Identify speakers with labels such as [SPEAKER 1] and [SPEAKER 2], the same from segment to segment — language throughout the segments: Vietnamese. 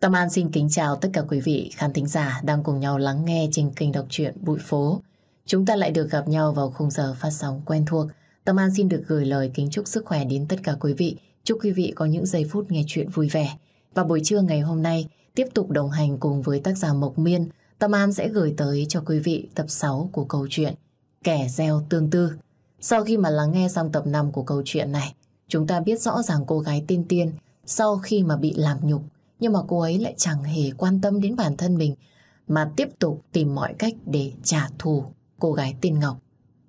[SPEAKER 1] Tâm An xin kính chào tất cả quý vị khán thính giả đang cùng nhau lắng nghe trên kênh đọc truyện Bụi Phố. Chúng ta lại được gặp nhau vào khung giờ phát sóng quen thuộc. Tâm An xin được gửi lời kính chúc sức khỏe đến tất cả quý vị. Chúc quý vị có những giây phút nghe chuyện vui vẻ. Và buổi trưa ngày hôm nay, tiếp tục đồng hành cùng với tác giả Mộc Miên, Tâm An sẽ gửi tới cho quý vị tập 6 của câu chuyện Kẻ gieo tương tư. Sau khi mà lắng nghe xong tập 5 của câu chuyện này, chúng ta biết rõ ràng cô gái tiên tiên sau khi mà bị làm nhục nhưng mà cô ấy lại chẳng hề quan tâm đến bản thân mình mà tiếp tục tìm mọi cách để trả thù cô gái tên Ngọc.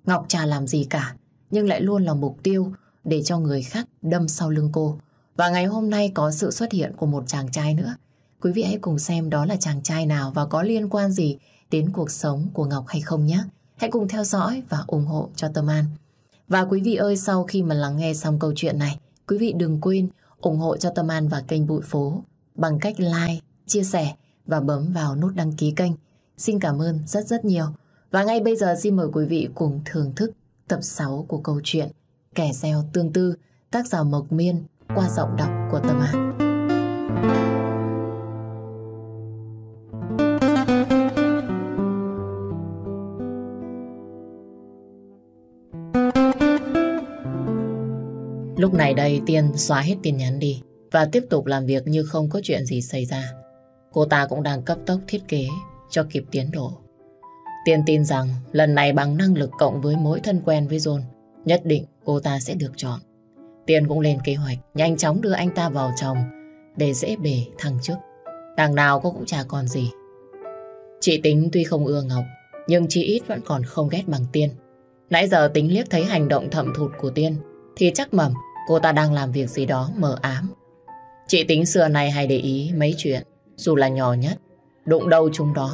[SPEAKER 1] Ngọc chả làm gì cả, nhưng lại luôn là mục tiêu để cho người khác đâm sau lưng cô. Và ngày hôm nay có sự xuất hiện của một chàng trai nữa. Quý vị hãy cùng xem đó là chàng trai nào và có liên quan gì đến cuộc sống của Ngọc hay không nhé. Hãy cùng theo dõi và ủng hộ cho Tâm An. Và quý vị ơi, sau khi mà lắng nghe xong câu chuyện này, quý vị đừng quên ủng hộ cho Tâm An và kênh Bụi Phố bằng cách like, chia sẻ và bấm vào nút đăng ký kênh. Xin cảm ơn rất rất nhiều. Và ngay bây giờ xin mời quý vị cùng thưởng thức tập 6 của câu chuyện Kẻ gieo tương tư, tác giả Mộc Miên qua giọng đọc của Tâm An. Lúc này đây Tiên xóa hết tin nhắn đi và tiếp tục làm việc như không có chuyện gì xảy ra. Cô ta cũng đang cấp tốc thiết kế cho kịp tiến độ. Tiên tin rằng lần này bằng năng lực cộng với mối thân quen với John, nhất định cô ta sẽ được chọn. Tiên cũng lên kế hoạch nhanh chóng đưa anh ta vào chồng để dễ bề thăng chức. Đằng nào cô cũng chả còn gì. Chị Tính tuy không ưa Ngọc, nhưng chị ít vẫn còn không ghét bằng Tiên. Nãy giờ Tính liếc thấy hành động thậm thụt của Tiên, thì chắc mầm cô ta đang làm việc gì đó mờ ám Chị tính xưa này hay để ý mấy chuyện, dù là nhỏ nhất, đụng đâu chúng đó,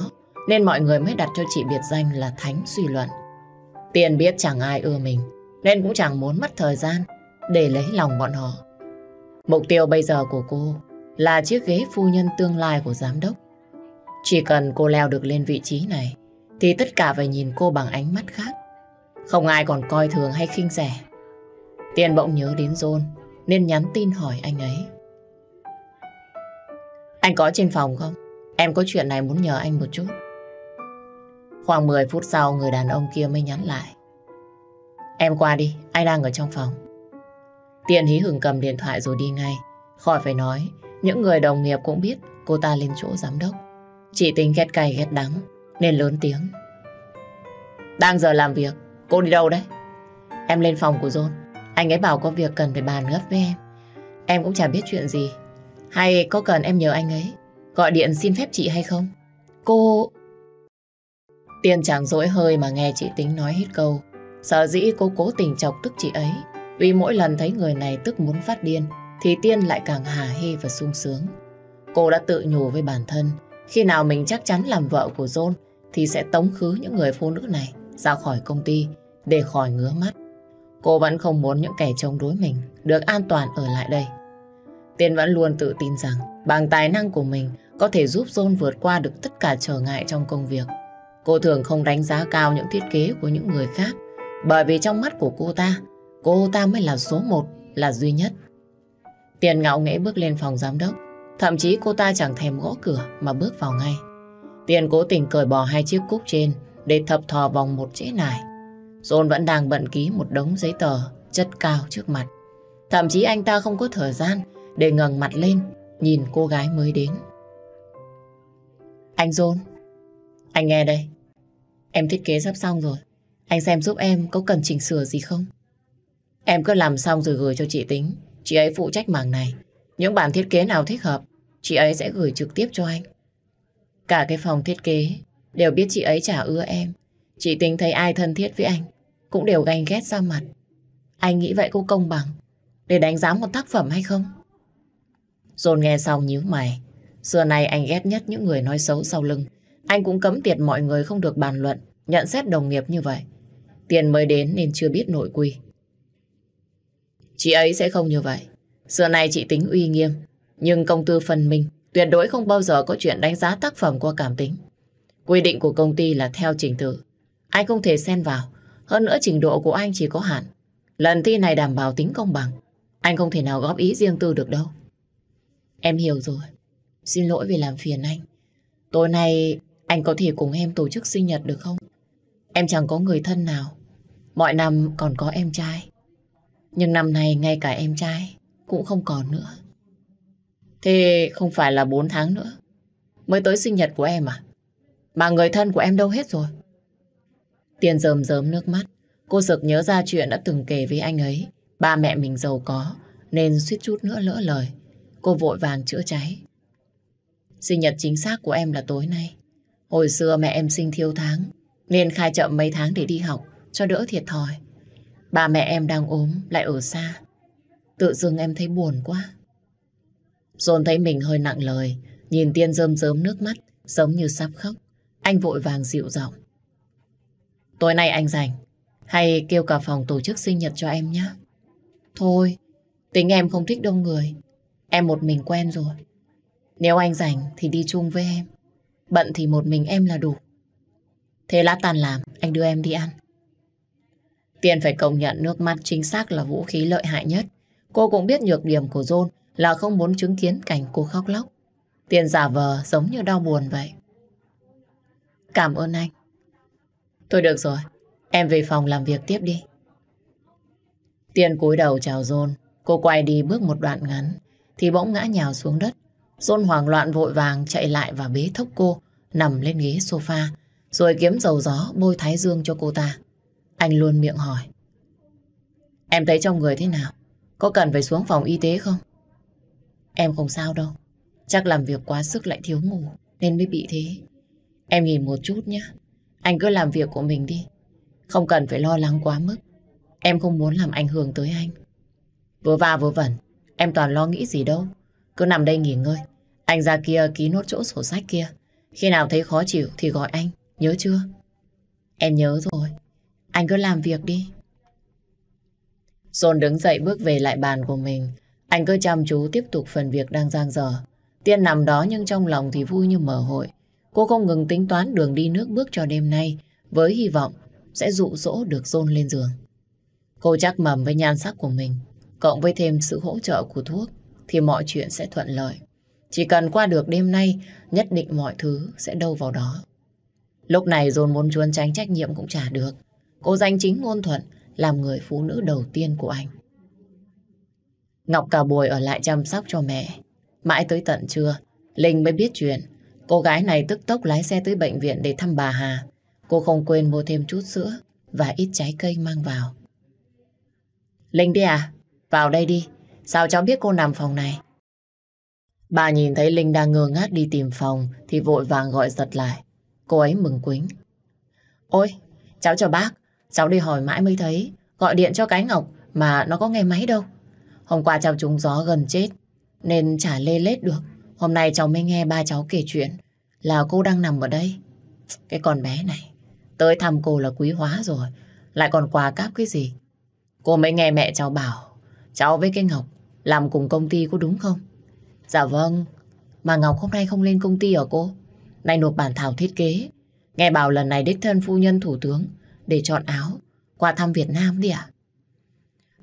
[SPEAKER 1] nên mọi người mới đặt cho chị biệt danh là Thánh Suy Luận. Tiền biết chẳng ai ưa mình, nên cũng chẳng muốn mất thời gian để lấy lòng bọn họ. Mục tiêu bây giờ của cô là chiếc ghế phu nhân tương lai của giám đốc. Chỉ cần cô leo được lên vị trí này, thì tất cả phải nhìn cô bằng ánh mắt khác. Không ai còn coi thường hay khinh rẻ. Tiền bỗng nhớ đến John, nên nhắn tin hỏi anh ấy. Anh có trên phòng không? Em có chuyện này muốn nhờ anh một chút. Khoảng 10 phút sau, người đàn ông kia mới nhắn lại. Em qua đi, anh đang ở trong phòng. Tiền hí hửng cầm điện thoại rồi đi ngay. Khỏi phải nói, những người đồng nghiệp cũng biết cô ta lên chỗ giám đốc. Chị tính ghét cay ghét đắng, nên lớn tiếng. Đang giờ làm việc, cô đi đâu đấy? Em lên phòng của John, anh ấy bảo có việc cần phải bàn gấp với em. Em cũng chả biết chuyện gì, hay có cần em nhờ anh ấy Gọi điện xin phép chị hay không Cô Tiên chàng dỗi hơi mà nghe chị tính nói hết câu sợ dĩ cô cố tình chọc tức chị ấy Vì mỗi lần thấy người này tức muốn phát điên Thì Tiên lại càng hà hê và sung sướng Cô đã tự nhủ với bản thân Khi nào mình chắc chắn làm vợ của John Thì sẽ tống khứ những người phụ nữ này Ra khỏi công ty Để khỏi ngứa mắt Cô vẫn không muốn những kẻ chống đối mình Được an toàn ở lại đây Tiên vẫn luôn tự tin rằng bằng tài năng của mình có thể giúp John vượt qua được tất cả trở ngại trong công việc. Cô thường không đánh giá cao những thiết kế của những người khác bởi vì trong mắt của cô ta, cô ta mới là số một, là duy nhất. Tiền ngạo nghễ bước lên phòng giám đốc Thậm chí cô ta chẳng thèm gõ cửa mà bước vào ngay. Tiền cố tình cởi bỏ hai chiếc cúc trên để thập thò vòng một trễ nải. John vẫn đang bận ký một đống giấy tờ chất cao trước mặt. Thậm chí anh ta không có thời gian để ngẩng mặt lên nhìn cô gái mới đến. Anh John, anh nghe đây. Em thiết kế sắp xong rồi. Anh xem giúp em có cần chỉnh sửa gì không? Em cứ làm xong rồi gửi cho chị tính. Chị ấy phụ trách mảng này. Những bản thiết kế nào thích hợp, chị ấy sẽ gửi trực tiếp cho anh. Cả cái phòng thiết kế đều biết chị ấy chả ưa em. Chị tính thấy ai thân thiết với anh cũng đều ganh ghét ra mặt. Anh nghĩ vậy có công bằng để đánh giá một tác phẩm hay không? John nghe xong nhíu mày. Xưa nay anh ghét nhất những người nói xấu sau lưng. Anh cũng cấm tiệt mọi người không được bàn luận, nhận xét đồng nghiệp như vậy. Tiền mới đến nên chưa biết nội quy. Chị ấy sẽ không như vậy. Xưa nay chị tính uy nghiêm, nhưng công tư phần minh, tuyệt đối không bao giờ có chuyện đánh giá tác phẩm qua cảm tính. Quy định của công ty là theo trình tự. Anh không thể xen vào, hơn nữa trình độ của anh chỉ có hạn. Lần thi này đảm bảo tính công bằng. Anh không thể nào góp ý riêng tư được đâu. Em hiểu rồi. Xin lỗi vì làm phiền anh. Tối nay anh có thể cùng em tổ chức sinh nhật được không? Em chẳng có người thân nào. Mọi năm còn có em trai. Nhưng năm nay ngay cả em trai cũng không còn nữa. Thế không phải là 4 tháng nữa mới tới sinh nhật của em à? Mà người thân của em đâu hết rồi? Tiền rơm rớm nước mắt. Cô sực nhớ ra chuyện đã từng kể với anh ấy. Ba mẹ mình giàu có nên suýt chút nữa lỡ lời. Cô vội vàng chữa cháy. Sinh nhật chính xác của em là tối nay. Hồi xưa mẹ em sinh thiếu tháng, nên khai chậm mấy tháng để đi học, cho đỡ thiệt thòi. Ba mẹ em đang ốm, lại ở xa. Tự dưng em thấy buồn quá. Dồn thấy mình hơi nặng lời, nhìn Tiên rơm rớm nước mắt, giống như sắp khóc. Anh vội vàng dịu giọng. Tối nay anh rảnh, hay kêu cả phòng tổ chức sinh nhật cho em nhé. Thôi, tính em không thích đông người, Em một mình quen rồi. Nếu anh rảnh thì đi chung với em. Bận thì một mình em là đủ. Thế lát tàn làm, anh đưa em đi ăn. Tiền phải công nhận nước mắt chính xác là vũ khí lợi hại nhất. Cô cũng biết nhược điểm của John là không muốn chứng kiến cảnh cô khóc lóc. Tiền giả vờ giống như đau buồn vậy. Cảm ơn anh. Thôi được rồi, em về phòng làm việc tiếp đi. Tiền cúi đầu chào John, cô quay đi bước một đoạn ngắn thì bỗng ngã nhào xuống đất. John hoảng loạn vội vàng chạy lại và bế thốc cô, nằm lên ghế sofa, rồi kiếm dầu gió bôi thái dương cho cô ta. Anh luôn miệng hỏi. Em thấy trong người thế nào? Có cần phải xuống phòng y tế không? Em không sao đâu. Chắc làm việc quá sức lại thiếu ngủ, nên mới bị thế. Em nghỉ một chút nhé. Anh cứ làm việc của mình đi. Không cần phải lo lắng quá mức. Em không muốn làm ảnh hưởng tới anh. Vừa va vừa vẩn, Em toàn lo nghĩ gì đâu. Cứ nằm đây nghỉ ngơi. Anh ra kia ký nốt chỗ sổ sách kia. Khi nào thấy khó chịu thì gọi anh. Nhớ chưa? Em nhớ rồi. Anh cứ làm việc đi. John đứng dậy bước về lại bàn của mình. Anh cứ chăm chú tiếp tục phần việc đang giang dở. Tiên nằm đó nhưng trong lòng thì vui như mở hội. Cô không ngừng tính toán đường đi nước bước cho đêm nay với hy vọng sẽ dụ dỗ được John lên giường. Cô chắc mầm với nhan sắc của mình cộng với thêm sự hỗ trợ của thuốc, thì mọi chuyện sẽ thuận lợi. Chỉ cần qua được đêm nay, nhất định mọi thứ sẽ đâu vào đó. Lúc này dồn muốn trốn tránh trách nhiệm cũng trả được. Cô danh chính ngôn thuận làm người phụ nữ đầu tiên của anh. Ngọc cả buổi ở lại chăm sóc cho mẹ. Mãi tới tận trưa, Linh mới biết chuyện. Cô gái này tức tốc lái xe tới bệnh viện để thăm bà Hà. Cô không quên mua thêm chút sữa và ít trái cây mang vào. Linh đi à? Vào đây đi, sao cháu biết cô nằm phòng này? Bà nhìn thấy Linh đang ngơ ngác đi tìm phòng thì vội vàng gọi giật lại. Cô ấy mừng quính. Ôi, cháu chào bác, cháu đi hỏi mãi mới thấy, gọi điện cho cái Ngọc mà nó có nghe máy đâu. Hôm qua cháu trúng gió gần chết, nên chả lê lết được. Hôm nay cháu mới nghe ba cháu kể chuyện là cô đang nằm ở đây. Cái con bé này, tới thăm cô là quý hóa rồi, lại còn quà cáp cái gì. Cô mới nghe mẹ cháu bảo Cháu với cái Ngọc làm cùng công ty có đúng không? Dạ vâng. Mà Ngọc hôm nay không lên công ty ở cô? Này nộp bản thảo thiết kế. Nghe bảo lần này đích thân phu nhân thủ tướng để chọn áo qua thăm Việt Nam đi à?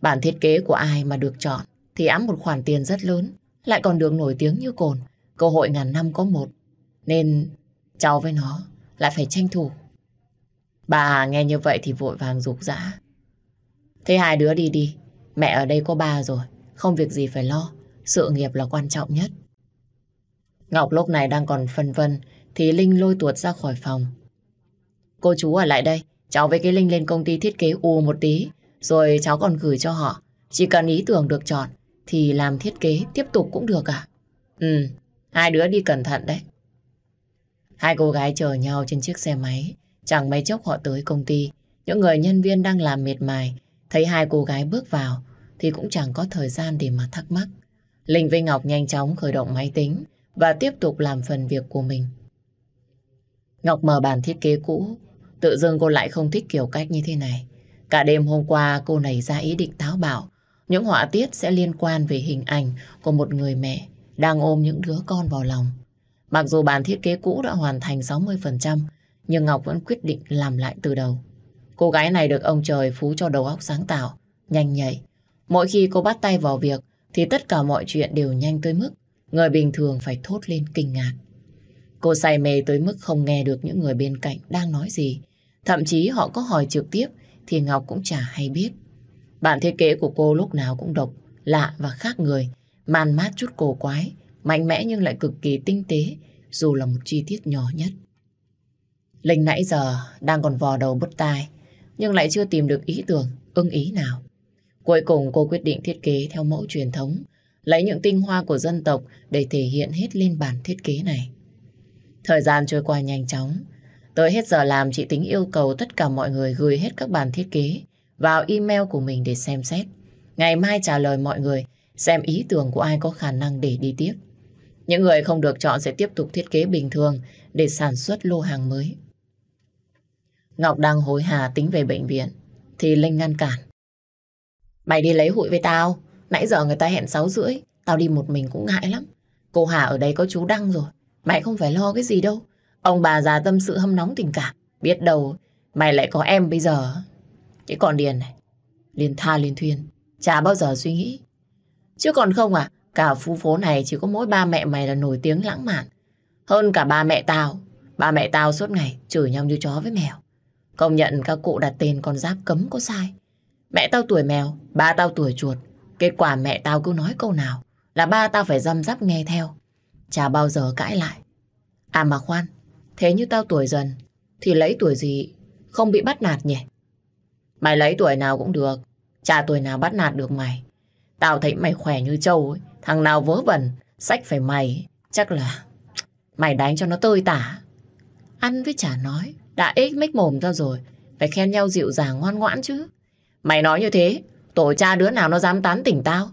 [SPEAKER 1] Bản thiết kế của ai mà được chọn thì ám một khoản tiền rất lớn, lại còn được nổi tiếng như cồn, cơ hội ngàn năm có một. Nên cháu với nó lại phải tranh thủ. Bà nghe như vậy thì vội vàng rục rã. Thế hai đứa đi đi, Mẹ ở đây có ba rồi, không việc gì phải lo. Sự nghiệp là quan trọng nhất. Ngọc lúc này đang còn phân vân thì Linh lôi tuột ra khỏi phòng. Cô chú ở lại đây, cháu với cái Linh lên công ty thiết kế u một tí, rồi cháu còn gửi cho họ. Chỉ cần ý tưởng được chọn thì làm thiết kế tiếp tục cũng được à? Ừ, hai đứa đi cẩn thận đấy. Hai cô gái chờ nhau trên chiếc xe máy, chẳng mấy chốc họ tới công ty. Những người nhân viên đang làm mệt mài Thấy hai cô gái bước vào thì cũng chẳng có thời gian để mà thắc mắc. Linh với Ngọc nhanh chóng khởi động máy tính và tiếp tục làm phần việc của mình. Ngọc mở bản thiết kế cũ, tự dưng cô lại không thích kiểu cách như thế này. Cả đêm hôm qua cô nảy ra ý định táo bạo, những họa tiết sẽ liên quan về hình ảnh của một người mẹ đang ôm những đứa con vào lòng. Mặc dù bản thiết kế cũ đã hoàn thành 60%, nhưng Ngọc vẫn quyết định làm lại từ đầu. Cô gái này được ông trời phú cho đầu óc sáng tạo, nhanh nhạy. Mỗi khi cô bắt tay vào việc thì tất cả mọi chuyện đều nhanh tới mức người bình thường phải thốt lên kinh ngạc. Cô say mê tới mức không nghe được những người bên cạnh đang nói gì. Thậm chí họ có hỏi trực tiếp thì Ngọc cũng chả hay biết. Bạn thiết kế của cô lúc nào cũng độc, lạ và khác người, man mát chút cổ quái, mạnh mẽ nhưng lại cực kỳ tinh tế, dù là một chi tiết nhỏ nhất. Linh nãy giờ đang còn vò đầu bứt tai, nhưng lại chưa tìm được ý tưởng, ưng ý nào. Cuối cùng cô quyết định thiết kế theo mẫu truyền thống, lấy những tinh hoa của dân tộc để thể hiện hết lên bản thiết kế này. Thời gian trôi qua nhanh chóng, tới hết giờ làm chị tính yêu cầu tất cả mọi người gửi hết các bản thiết kế vào email của mình để xem xét. Ngày mai trả lời mọi người xem ý tưởng của ai có khả năng để đi tiếp. Những người không được chọn sẽ tiếp tục thiết kế bình thường để sản xuất lô hàng mới. Ngọc đang hối hà tính về bệnh viện thì Linh ngăn cản. Mày đi lấy hụi với tao. Nãy giờ người ta hẹn 6 rưỡi. Tao đi một mình cũng ngại lắm. Cô Hà ở đây có chú Đăng rồi. Mày không phải lo cái gì đâu. Ông bà già tâm sự hâm nóng tình cảm. Biết đâu mày lại có em bây giờ. Chứ còn Điền này. Liên tha liên thuyên. Chả bao giờ suy nghĩ. Chứ còn không à. Cả Phu phố này chỉ có mỗi ba mẹ mày là nổi tiếng lãng mạn. Hơn cả ba mẹ tao. Ba mẹ tao suốt ngày chửi nhau như chó với mèo. Công nhận các cụ đặt tên con giáp cấm có sai. Mẹ tao tuổi mèo, ba tao tuổi chuột. Kết quả mẹ tao cứ nói câu nào là ba tao phải dăm giáp nghe theo. Chả bao giờ cãi lại. À mà khoan, thế như tao tuổi dần thì lấy tuổi gì không bị bắt nạt nhỉ? Mày lấy tuổi nào cũng được, chả tuổi nào bắt nạt được mày. Tao thấy mày khỏe như trâu ấy, thằng nào vớ vẩn, sách phải mày, chắc là mày đánh cho nó tơi tả. Ăn với chả nói, đã ếch mít mồm ra rồi, phải khen nhau dịu dàng ngoan ngoãn chứ. Mày nói như thế, tổ cha đứa nào nó dám tán tỉnh tao.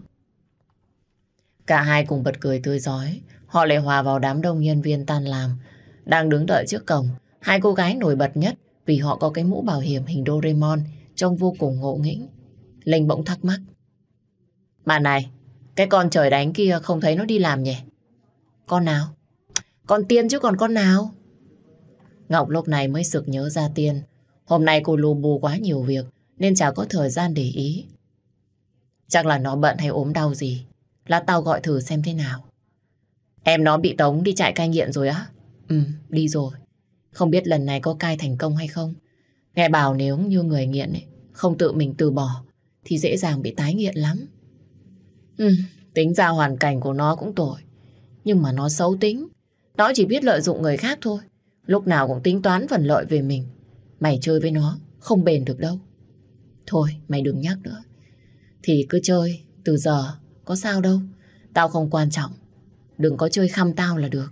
[SPEAKER 1] Cả hai cùng bật cười tươi giói, họ lại hòa vào đám đông nhân viên tan làm. Đang đứng đợi trước cổng, hai cô gái nổi bật nhất vì họ có cái mũ bảo hiểm hình Doraemon trông vô cùng ngộ nghĩnh. Linh bỗng thắc mắc. Mà này, cái con trời đánh kia không thấy nó đi làm nhỉ? Con nào? Con tiên chứ còn con nào? Ngọc lúc này mới sực nhớ ra Tiên. Hôm nay cô lù bù quá nhiều việc, nên chả có thời gian để ý. Chắc là nó bận hay ốm đau gì. Lát tao gọi thử xem thế nào. Em nó bị Tống đi chạy cai nghiện rồi á? Ừ, đi rồi. Không biết lần này có cai thành công hay không. Nghe bảo nếu như người nghiện ấy, không tự mình từ bỏ, thì dễ dàng bị tái nghiện lắm. Ừ, tính ra hoàn cảnh của nó cũng tội. Nhưng mà nó xấu tính. Nó chỉ biết lợi dụng người khác thôi. Lúc nào cũng tính toán phần lợi về mình. Mày chơi với nó, không bền được đâu. Thôi, mày đừng nhắc nữa. Thì cứ chơi, từ giờ, có sao đâu. Tao không quan trọng. Đừng có chơi khăm tao là được.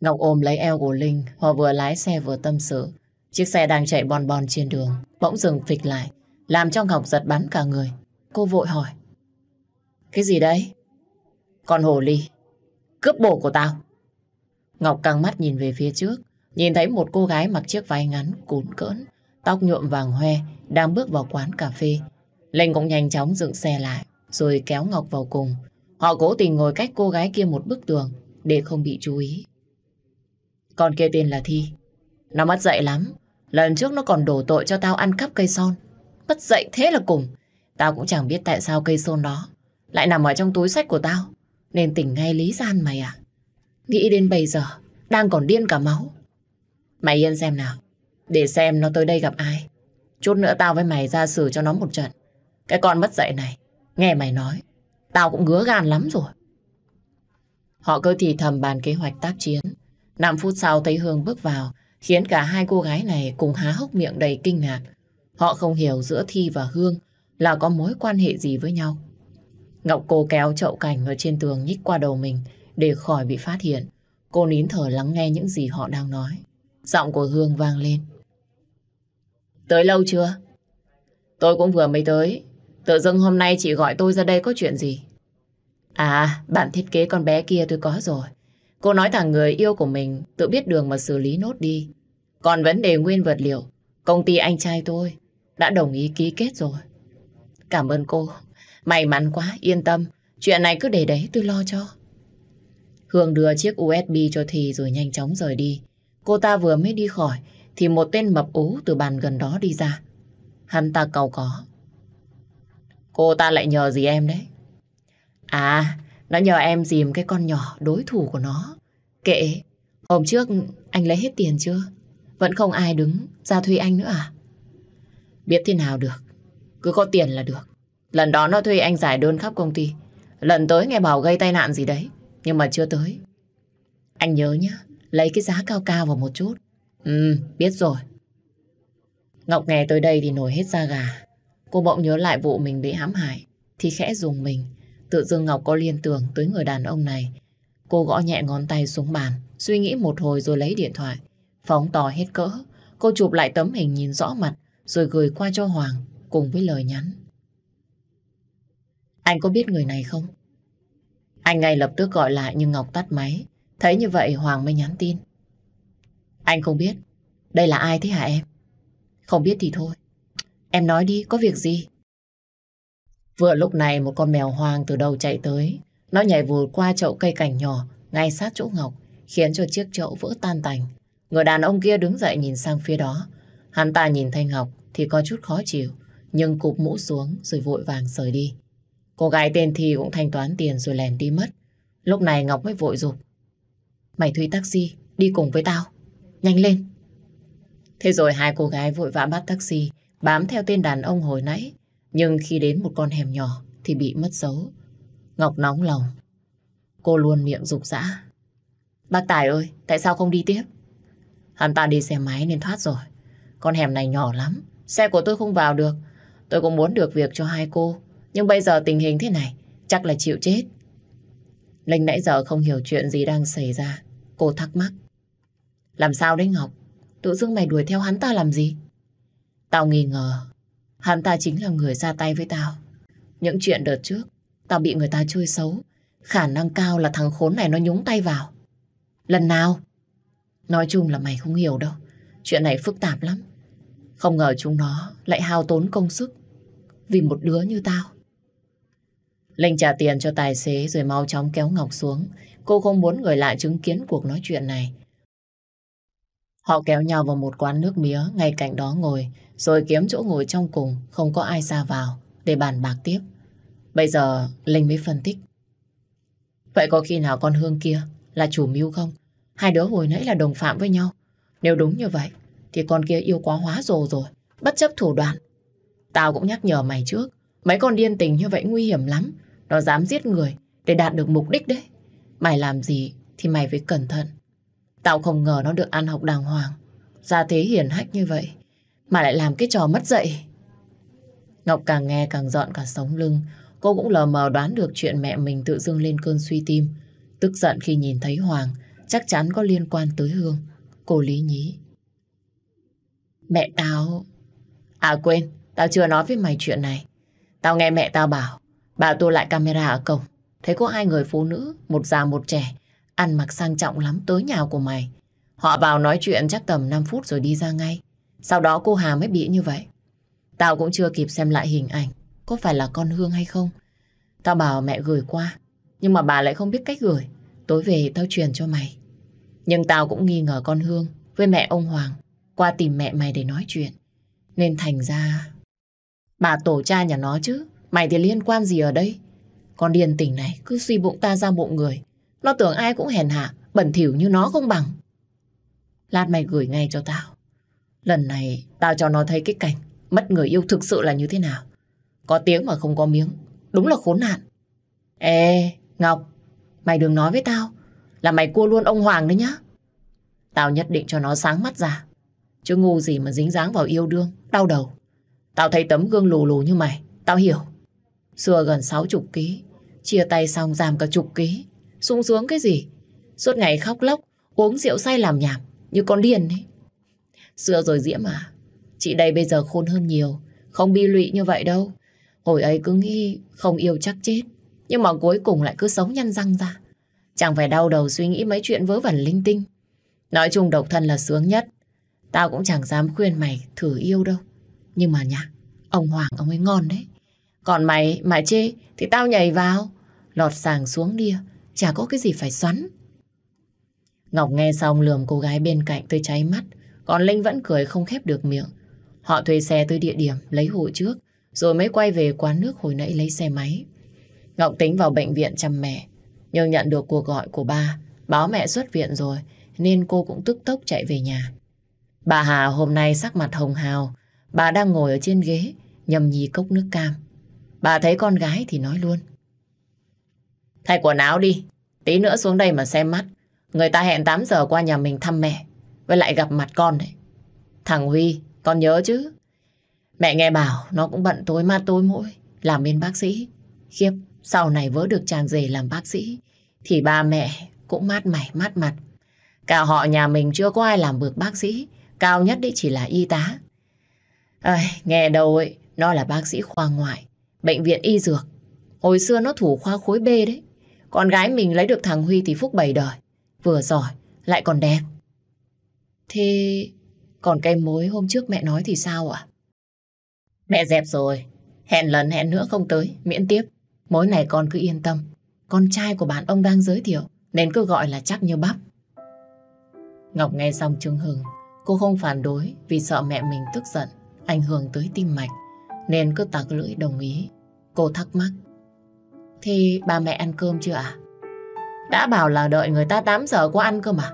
[SPEAKER 1] Ngọc ôm lấy eo của Linh, họ vừa lái xe vừa tâm sự. Chiếc xe đang chạy bon bon trên đường, bỗng dừng phịch lại, làm cho Ngọc giật bắn cả người. Cô vội hỏi. Cái gì đấy? Con hồ ly, cướp bổ của tao. Ngọc căng mắt nhìn về phía trước, nhìn thấy một cô gái mặc chiếc váy ngắn cún cỡn, tóc nhuộm vàng hoe, đang bước vào quán cà phê. Linh cũng nhanh chóng dựng xe lại, rồi kéo Ngọc vào cùng. Họ cố tình ngồi cách cô gái kia một bức tường để không bị chú ý. Con kia tên là Thi. Nó mất dạy lắm. Lần trước nó còn đổ tội cho tao ăn cắp cây son. Mất dạy thế là cùng. Tao cũng chẳng biết tại sao cây son đó lại nằm ở trong túi sách của tao. Nên tỉnh ngay lý gian mày à? Nghĩ đến bây giờ, đang còn điên cả máu. Mày yên xem nào, để xem nó tới đây gặp ai. Chút nữa tao với mày ra xử cho nó một trận. Cái con mất dạy này, nghe mày nói, tao cũng ngứa gan lắm rồi. Họ cứ thì thầm bàn kế hoạch tác chiến. 5 phút sau thấy Hương bước vào, khiến cả hai cô gái này cùng há hốc miệng đầy kinh ngạc. Họ không hiểu giữa Thi và Hương là có mối quan hệ gì với nhau. Ngọc cô kéo chậu cảnh ở trên tường nhích qua đầu mình, để khỏi bị phát hiện. Cô nín thở lắng nghe những gì họ đang nói. Giọng của Hương vang lên. Tới lâu chưa? Tôi cũng vừa mới tới. Tự dưng hôm nay chị gọi tôi ra đây có chuyện gì? À, bạn thiết kế con bé kia tôi có rồi. Cô nói thằng người yêu của mình tự biết đường mà xử lý nốt đi. Còn vấn đề nguyên vật liệu, công ty anh trai tôi đã đồng ý ký kết rồi. Cảm ơn cô. May mắn quá, yên tâm. Chuyện này cứ để đấy tôi lo cho. Hương đưa chiếc USB cho Thì rồi nhanh chóng rời đi. Cô ta vừa mới đi khỏi thì một tên mập ú từ bàn gần đó đi ra. Hắn ta cầu có. Cô ta lại nhờ gì em đấy? À, nó nhờ em dìm cái con nhỏ đối thủ của nó. Kệ, hôm trước anh lấy hết tiền chưa? Vẫn không ai đứng ra thuê anh nữa à? Biết thế nào được, cứ có tiền là được. Lần đó nó thuê anh giải đơn khắp công ty. Lần tới nghe bảo gây tai nạn gì đấy. Nhưng mà chưa tới. Anh nhớ nhá lấy cái giá cao cao vào một chút. Ừ, biết rồi. Ngọc nghe tới đây thì nổi hết da gà. Cô bỗng nhớ lại vụ mình bị hãm hại, thì khẽ dùng mình. Tự dưng Ngọc có liên tưởng tới người đàn ông này. Cô gõ nhẹ ngón tay xuống bàn, suy nghĩ một hồi rồi lấy điện thoại. Phóng to hết cỡ, cô chụp lại tấm hình nhìn rõ mặt, rồi gửi qua cho Hoàng cùng với lời nhắn. Anh có biết người này không? Anh ngay lập tức gọi lại nhưng Ngọc tắt máy. Thấy như vậy Hoàng mới nhắn tin. Anh không biết. Đây là ai thế hả em? Không biết thì thôi. Em nói đi, có việc gì? Vừa lúc này một con mèo hoang từ đầu chạy tới. Nó nhảy vùi qua chậu cây cảnh nhỏ, ngay sát chỗ Ngọc, khiến cho chiếc chậu vỡ tan tành. Người đàn ông kia đứng dậy nhìn sang phía đó. Hắn ta nhìn thấy Ngọc thì có chút khó chịu, nhưng cụp mũ xuống rồi vội vàng rời đi. Cô gái tên thì cũng thanh toán tiền rồi lèn đi mất. Lúc này Ngọc mới vội dục. Mày thuê taxi, đi cùng với tao. Nhanh lên. Thế rồi hai cô gái vội vã bắt taxi, bám theo tên đàn ông hồi nãy. Nhưng khi đến một con hẻm nhỏ thì bị mất dấu. Ngọc nóng lòng. Cô luôn miệng rục rã. Bác Tài ơi, tại sao không đi tiếp? Hắn ta đi xe máy nên thoát rồi. Con hẻm này nhỏ lắm, xe của tôi không vào được. Tôi cũng muốn được việc cho hai cô, nhưng bây giờ tình hình thế này, chắc là chịu chết. Linh nãy giờ không hiểu chuyện gì đang xảy ra. Cô thắc mắc. Làm sao đấy Ngọc? Tự dưng mày đuổi theo hắn ta làm gì? Tao nghi ngờ. Hắn ta chính là người ra tay với tao. Những chuyện đợt trước, tao bị người ta chơi xấu. Khả năng cao là thằng khốn này nó nhúng tay vào. Lần nào? Nói chung là mày không hiểu đâu. Chuyện này phức tạp lắm. Không ngờ chúng nó lại hao tốn công sức vì một đứa như tao. Linh trả tiền cho tài xế rồi mau chóng kéo Ngọc xuống. Cô không muốn người lại chứng kiến cuộc nói chuyện này. Họ kéo nhau vào một quán nước mía ngay cạnh đó ngồi, rồi kiếm chỗ ngồi trong cùng, không có ai ra vào, để bàn bạc tiếp. Bây giờ Linh mới phân tích. Vậy có khi nào con Hương kia là chủ mưu không? Hai đứa hồi nãy là đồng phạm với nhau. Nếu đúng như vậy, thì con kia yêu quá hóa rồ rồi, bất chấp thủ đoạn. Tao cũng nhắc nhở mày trước, mấy con điên tình như vậy nguy hiểm lắm. Nó dám giết người để đạt được mục đích đấy. Mày làm gì thì mày phải cẩn thận. Tao không ngờ nó được ăn học đàng hoàng. Ra thế hiền hách như vậy. Mà lại làm cái trò mất dạy. Ngọc càng nghe càng dọn cả sống lưng. Cô cũng lờ mờ đoán được chuyện mẹ mình tự dưng lên cơn suy tim. Tức giận khi nhìn thấy Hoàng chắc chắn có liên quan tới Hương. Cô lý nhí. Mẹ tao... À quên, tao chưa nói với mày chuyện này. Tao nghe mẹ tao bảo Bà tua lại camera ở cổng, thấy có hai người phụ nữ, một già một trẻ, ăn mặc sang trọng lắm tới nhà của mày. Họ vào nói chuyện chắc tầm 5 phút rồi đi ra ngay. Sau đó cô Hà mới bị như vậy. Tao cũng chưa kịp xem lại hình ảnh, có phải là con Hương hay không? Tao bảo mẹ gửi qua, nhưng mà bà lại không biết cách gửi. Tối về tao truyền cho mày. Nhưng tao cũng nghi ngờ con Hương với mẹ ông Hoàng qua tìm mẹ mày để nói chuyện. Nên thành ra... Bà tổ cha nhà nó chứ, Mày thì liên quan gì ở đây? Con điên tỉnh này cứ suy bụng ta ra bộ người. Nó tưởng ai cũng hèn hạ, bẩn thỉu như nó không bằng. Lát mày gửi ngay cho tao. Lần này tao cho nó thấy cái cảnh mất người yêu thực sự là như thế nào. Có tiếng mà không có miếng. Đúng là khốn nạn. Ê, Ngọc, mày đừng nói với tao là mày cua luôn ông Hoàng đấy nhá. Tao nhất định cho nó sáng mắt ra. Chứ ngu gì mà dính dáng vào yêu đương, đau đầu. Tao thấy tấm gương lù lù như mày, tao hiểu. Xưa gần 60 ký, chia tay xong giảm cả chục ký. Sung sướng cái gì? Suốt ngày khóc lóc, uống rượu say làm nhảm, như con điên ấy. Xưa rồi Diễm à, chị đây bây giờ khôn hơn nhiều, không bi lụy như vậy đâu. Hồi ấy cứ nghĩ không yêu chắc chết, nhưng mà cuối cùng lại cứ sống nhăn răng ra. Chẳng phải đau đầu suy nghĩ mấy chuyện vớ vẩn linh tinh. Nói chung độc thân là sướng nhất. Tao cũng chẳng dám khuyên mày thử yêu đâu. Nhưng mà nhá, ông Hoàng ông ấy ngon đấy. Còn mày, mà chê, thì tao nhảy vào. Lọt sàng xuống đia, chả có cái gì phải xoắn. Ngọc nghe xong lườm cô gái bên cạnh tới cháy mắt, còn Linh vẫn cười không khép được miệng. Họ thuê xe tới địa điểm, lấy hộ trước, rồi mới quay về quán nước hồi nãy lấy xe máy. Ngọc tính vào bệnh viện chăm mẹ, nhưng nhận được cuộc gọi của ba, báo mẹ xuất viện rồi, nên cô cũng tức tốc chạy về nhà. Bà Hà hôm nay sắc mặt hồng hào, bà đang ngồi ở trên ghế, nhầm nhì cốc nước cam. Bà thấy con gái thì nói luôn. Thay quần áo đi, tí nữa xuống đây mà xem mắt. Người ta hẹn 8 giờ qua nhà mình thăm mẹ, với lại gặp mặt con đấy. Thằng Huy, con nhớ chứ? Mẹ nghe bảo nó cũng bận tối ma tối mỗi, làm bên bác sĩ. Khiếp, sau này vỡ được chàng rể làm bác sĩ, thì ba mẹ cũng mát mẻ mát mặt. Cả họ nhà mình chưa có ai làm được bác sĩ, cao nhất đấy chỉ là y tá. Ây, nghe đầu ấy, nó là bác sĩ khoa ngoại, Bệnh viện y dược. Hồi xưa nó thủ khoa khối B đấy. Con gái mình lấy được thằng Huy thì phúc bảy đời. Vừa giỏi, lại còn đẹp. Thế còn cái mối hôm trước mẹ nói thì sao ạ? Mẹ dẹp rồi. Hẹn lần hẹn nữa không tới, miễn tiếp. Mối này con cứ yên tâm. Con trai của bạn ông đang giới thiệu, nên cứ gọi là chắc như bắp. Ngọc nghe xong trưng hừng, cô không phản đối vì sợ mẹ mình tức giận, ảnh hưởng tới tim mạch nên cứ tặc lưỡi đồng ý. Cô thắc mắc. Thì ba mẹ ăn cơm chưa ạ? Đã bảo là đợi người ta 8 giờ qua ăn cơ mà.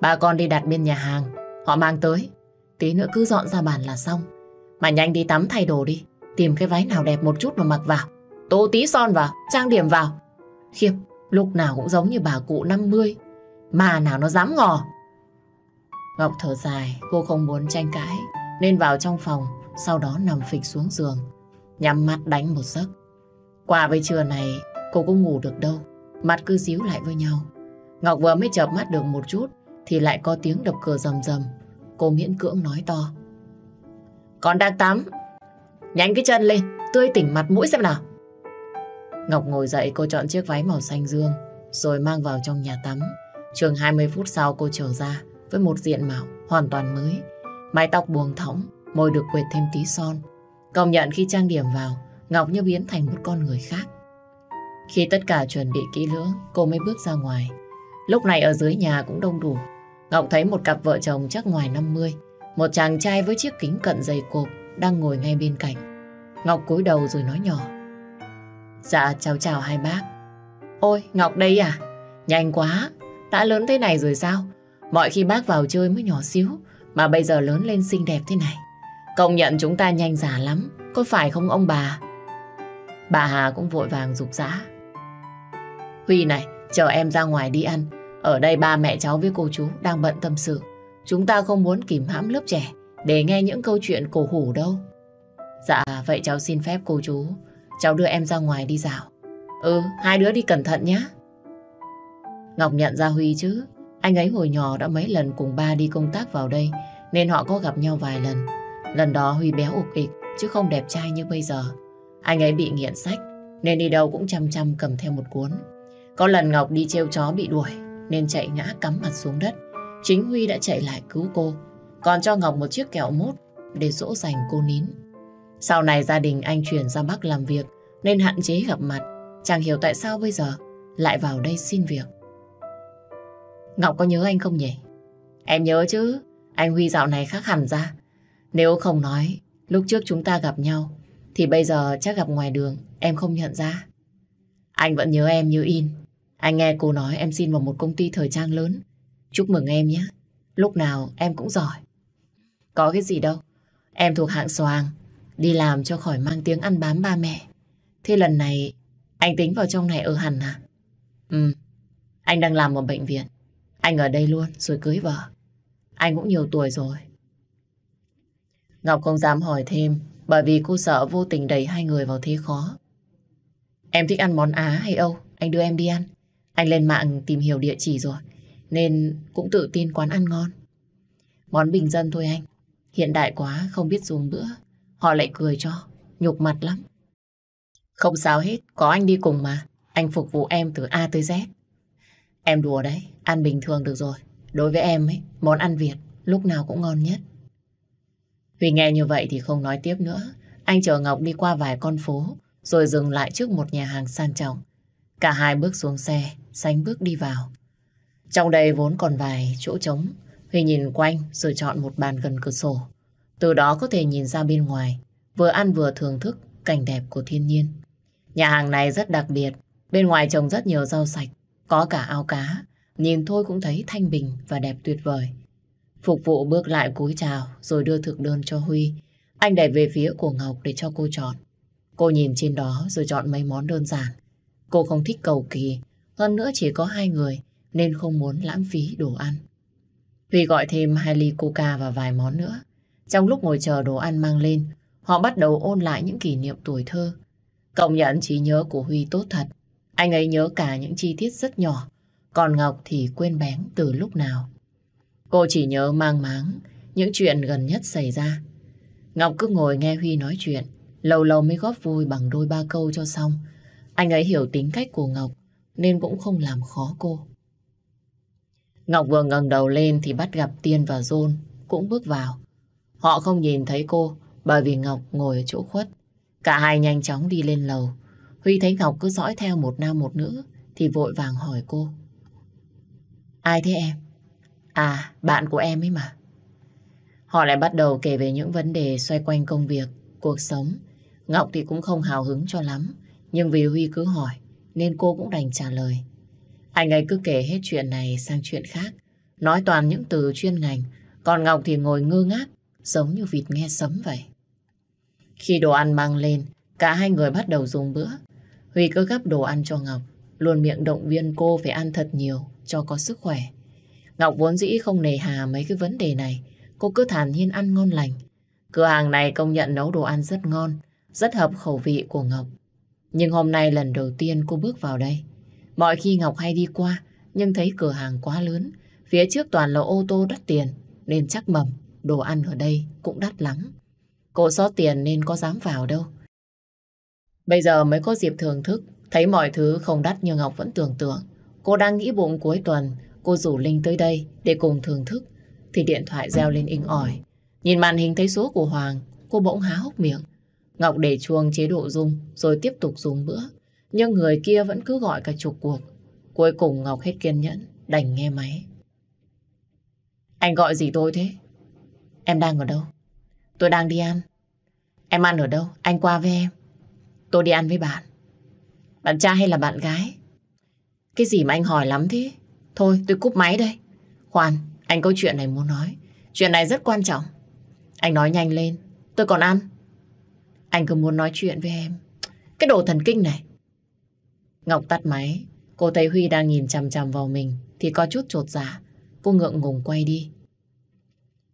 [SPEAKER 1] Bà con đi đặt bên nhà hàng, họ mang tới. Tí nữa cứ dọn ra bàn là xong. Mà nhanh đi tắm thay đồ đi, tìm cái váy nào đẹp một chút mà mặc vào. Tô tí son vào, trang điểm vào. Khiếp, lúc nào cũng giống như bà cụ 50. Mà nào nó dám ngò. Ngọc thở dài, cô không muốn tranh cãi, nên vào trong phòng sau đó nằm phịch xuống giường, nhắm mắt đánh một giấc. Qua với trưa này, cô cũng ngủ được đâu, mặt cứ díu lại với nhau. Ngọc vừa mới chợp mắt được một chút, thì lại có tiếng đập cửa rầm rầm. Cô miễn cưỡng nói to. Con đang tắm. Nhanh cái chân lên, tươi tỉnh mặt mũi xem nào. Ngọc ngồi dậy cô chọn chiếc váy màu xanh dương, rồi mang vào trong nhà tắm. Chừng 20 phút sau cô trở ra với một diện mạo hoàn toàn mới. Mái tóc buông thõng, môi được quệt thêm tí son. Công nhận khi trang điểm vào, Ngọc như biến thành một con người khác. Khi tất cả chuẩn bị kỹ lưỡng, cô mới bước ra ngoài. Lúc này ở dưới nhà cũng đông đủ. Ngọc thấy một cặp vợ chồng chắc ngoài 50, một chàng trai với chiếc kính cận dày cộp đang ngồi ngay bên cạnh. Ngọc cúi đầu rồi nói nhỏ. Dạ, chào chào hai bác. Ôi, Ngọc đây à? Nhanh quá, đã lớn thế này rồi sao? Mọi khi bác vào chơi mới nhỏ xíu, mà bây giờ lớn lên xinh đẹp thế này. Công nhận chúng ta nhanh già lắm, có phải không ông bà? Bà Hà cũng vội vàng rục rã. Huy này, chờ em ra ngoài đi ăn. Ở đây ba mẹ cháu với cô chú đang bận tâm sự. Chúng ta không muốn kìm hãm lớp trẻ để nghe những câu chuyện cổ hủ đâu. Dạ, vậy cháu xin phép cô chú. Cháu đưa em ra ngoài đi dạo. Ừ, hai đứa đi cẩn thận nhé. Ngọc nhận ra Huy chứ. Anh ấy hồi nhỏ đã mấy lần cùng ba đi công tác vào đây nên họ có gặp nhau vài lần. Lần đó Huy béo ục ịch chứ không đẹp trai như bây giờ. Anh ấy bị nghiện sách nên đi đâu cũng chăm chăm cầm theo một cuốn. Có lần Ngọc đi trêu chó bị đuổi nên chạy ngã cắm mặt xuống đất. Chính Huy đã chạy lại cứu cô, còn cho Ngọc một chiếc kẹo mút để dỗ dành cô nín. Sau này gia đình anh chuyển ra Bắc làm việc nên hạn chế gặp mặt. Chẳng hiểu tại sao bây giờ lại vào đây xin việc. Ngọc có nhớ anh không nhỉ? Em nhớ chứ, anh Huy dạo này khác hẳn ra. Nếu không nói, lúc trước chúng ta gặp nhau, thì bây giờ chắc gặp ngoài đường, em không nhận ra. Anh vẫn nhớ em như in. Anh nghe cô nói em xin vào một công ty thời trang lớn. Chúc mừng em nhé. Lúc nào em cũng giỏi. Có cái gì đâu. Em thuộc hạng xoàng. Đi làm cho khỏi mang tiếng ăn bám ba mẹ. Thế lần này anh tính vào trong này ở hẳn à? Ừ. Anh đang làm ở bệnh viện. Anh ở đây luôn rồi cưới vợ. Anh cũng nhiều tuổi rồi. Ngọc không dám hỏi thêm bởi vì cô sợ vô tình đẩy hai người vào thế khó. Em thích ăn món Á hay Âu, anh đưa em đi ăn. Anh lên mạng tìm hiểu địa chỉ rồi, nên cũng tự tin quán ăn ngon. Món bình dân thôi anh, hiện đại quá không biết dùng bữa. Họ lại cười cho, nhục mặt lắm. Không sao hết, có anh đi cùng mà. Anh phục vụ em từ A tới Z. Em đùa đấy, ăn bình thường được rồi. Đối với em ấy, món ăn Việt lúc nào cũng ngon nhất. Huy nghe như vậy thì không nói tiếp nữa. Anh chở Ngọc đi qua vài con phố, rồi dừng lại trước một nhà hàng sang trọng. Cả hai bước xuống xe, sánh bước đi vào. Trong đây vốn còn vài chỗ trống. Huy nhìn quanh rồi chọn một bàn gần cửa sổ. Từ đó có thể nhìn ra bên ngoài, vừa ăn vừa thưởng thức cảnh đẹp của thiên nhiên. Nhà hàng này rất đặc biệt, bên ngoài trồng rất nhiều rau sạch, có cả ao cá. Nhìn thôi cũng thấy thanh bình và đẹp tuyệt vời. Phục vụ bước lại cúi chào rồi đưa thực đơn cho Huy. Anh đẩy về phía của Ngọc để cho cô chọn. Cô nhìn trên đó rồi chọn mấy món đơn giản. Cô không thích cầu kỳ, hơn nữa chỉ có hai người nên không muốn lãng phí đồ ăn. Huy gọi thêm hai ly coca và vài món nữa. Trong lúc ngồi chờ đồ ăn mang lên, họ bắt đầu ôn lại những kỷ niệm tuổi thơ. Cộng nhận trí nhớ của Huy tốt thật. Anh ấy nhớ cả những chi tiết rất nhỏ, còn Ngọc thì quên bén từ lúc nào. Cô chỉ nhớ mang máng những chuyện gần nhất xảy ra. Ngọc cứ ngồi nghe Huy nói chuyện, lâu lâu mới góp vui bằng đôi ba câu cho xong. Anh ấy hiểu tính cách của Ngọc nên cũng không làm khó cô. Ngọc vừa ngẩng đầu lên thì bắt gặp Tiên và John cũng bước vào. Họ không nhìn thấy cô bởi vì Ngọc ngồi ở chỗ khuất. Cả hai nhanh chóng đi lên lầu. Huy thấy Ngọc cứ dõi theo một nam một nữ thì vội vàng hỏi cô. Ai thế em? À, bạn của em ấy mà. Họ lại bắt đầu kể về những vấn đề xoay quanh công việc, cuộc sống. Ngọc thì cũng không hào hứng cho lắm. Nhưng vì Huy cứ hỏi, nên cô cũng đành trả lời. Anh ấy cứ kể hết chuyện này sang chuyện khác. Nói toàn những từ chuyên ngành. Còn Ngọc thì ngồi ngơ ngác, giống như vịt nghe sấm vậy. Khi đồ ăn mang lên, cả hai người bắt đầu dùng bữa. Huy cứ gắp đồ ăn cho Ngọc, luôn miệng động viên cô phải ăn thật nhiều cho có sức khỏe. Ngọc vốn dĩ không nề hà mấy cái vấn đề này. Cô cứ thản nhiên ăn ngon lành. Cửa hàng này công nhận nấu đồ ăn rất ngon, rất hợp khẩu vị của Ngọc. Nhưng hôm nay lần đầu tiên cô bước vào đây. Mọi khi Ngọc hay đi qua, nhưng thấy cửa hàng quá lớn. Phía trước toàn là ô tô đắt tiền, nên chắc mầm, đồ ăn ở đây cũng đắt lắm. Cô xót tiền nên có dám vào đâu. Bây giờ mới có dịp thưởng thức, thấy mọi thứ không đắt như Ngọc vẫn tưởng tượng. Cô đang nghĩ bụng cuối tuần cô rủ Linh tới đây để cùng thưởng thức, thì điện thoại reo lên inh ỏi. Nhìn màn hình thấy số của Hoàng, cô bỗng há hốc miệng. Ngọc để chuông chế độ rung rồi tiếp tục dùng bữa. Nhưng người kia vẫn cứ gọi cả chục cuộc. Cuối cùng Ngọc hết kiên nhẫn, đành nghe máy. Anh gọi gì tôi thế? Em đang ở đâu? Tôi đang đi ăn. Em ăn ở đâu? Anh qua với em. Tôi đi ăn với bạn. Bạn trai hay là bạn gái? Cái gì mà anh hỏi lắm thế? Thôi tôi cúp máy đây. Khoan, anh có chuyện này muốn nói. Chuyện này rất quan trọng. Anh nói nhanh lên, tôi còn ăn. Anh cứ muốn nói chuyện với em. Cái đồ thần kinh này. Ngọc tắt máy, cô thấy Huy đang nhìn chằm chằm vào mình thì có chút trột dạ. Cô ngượng ngùng quay đi.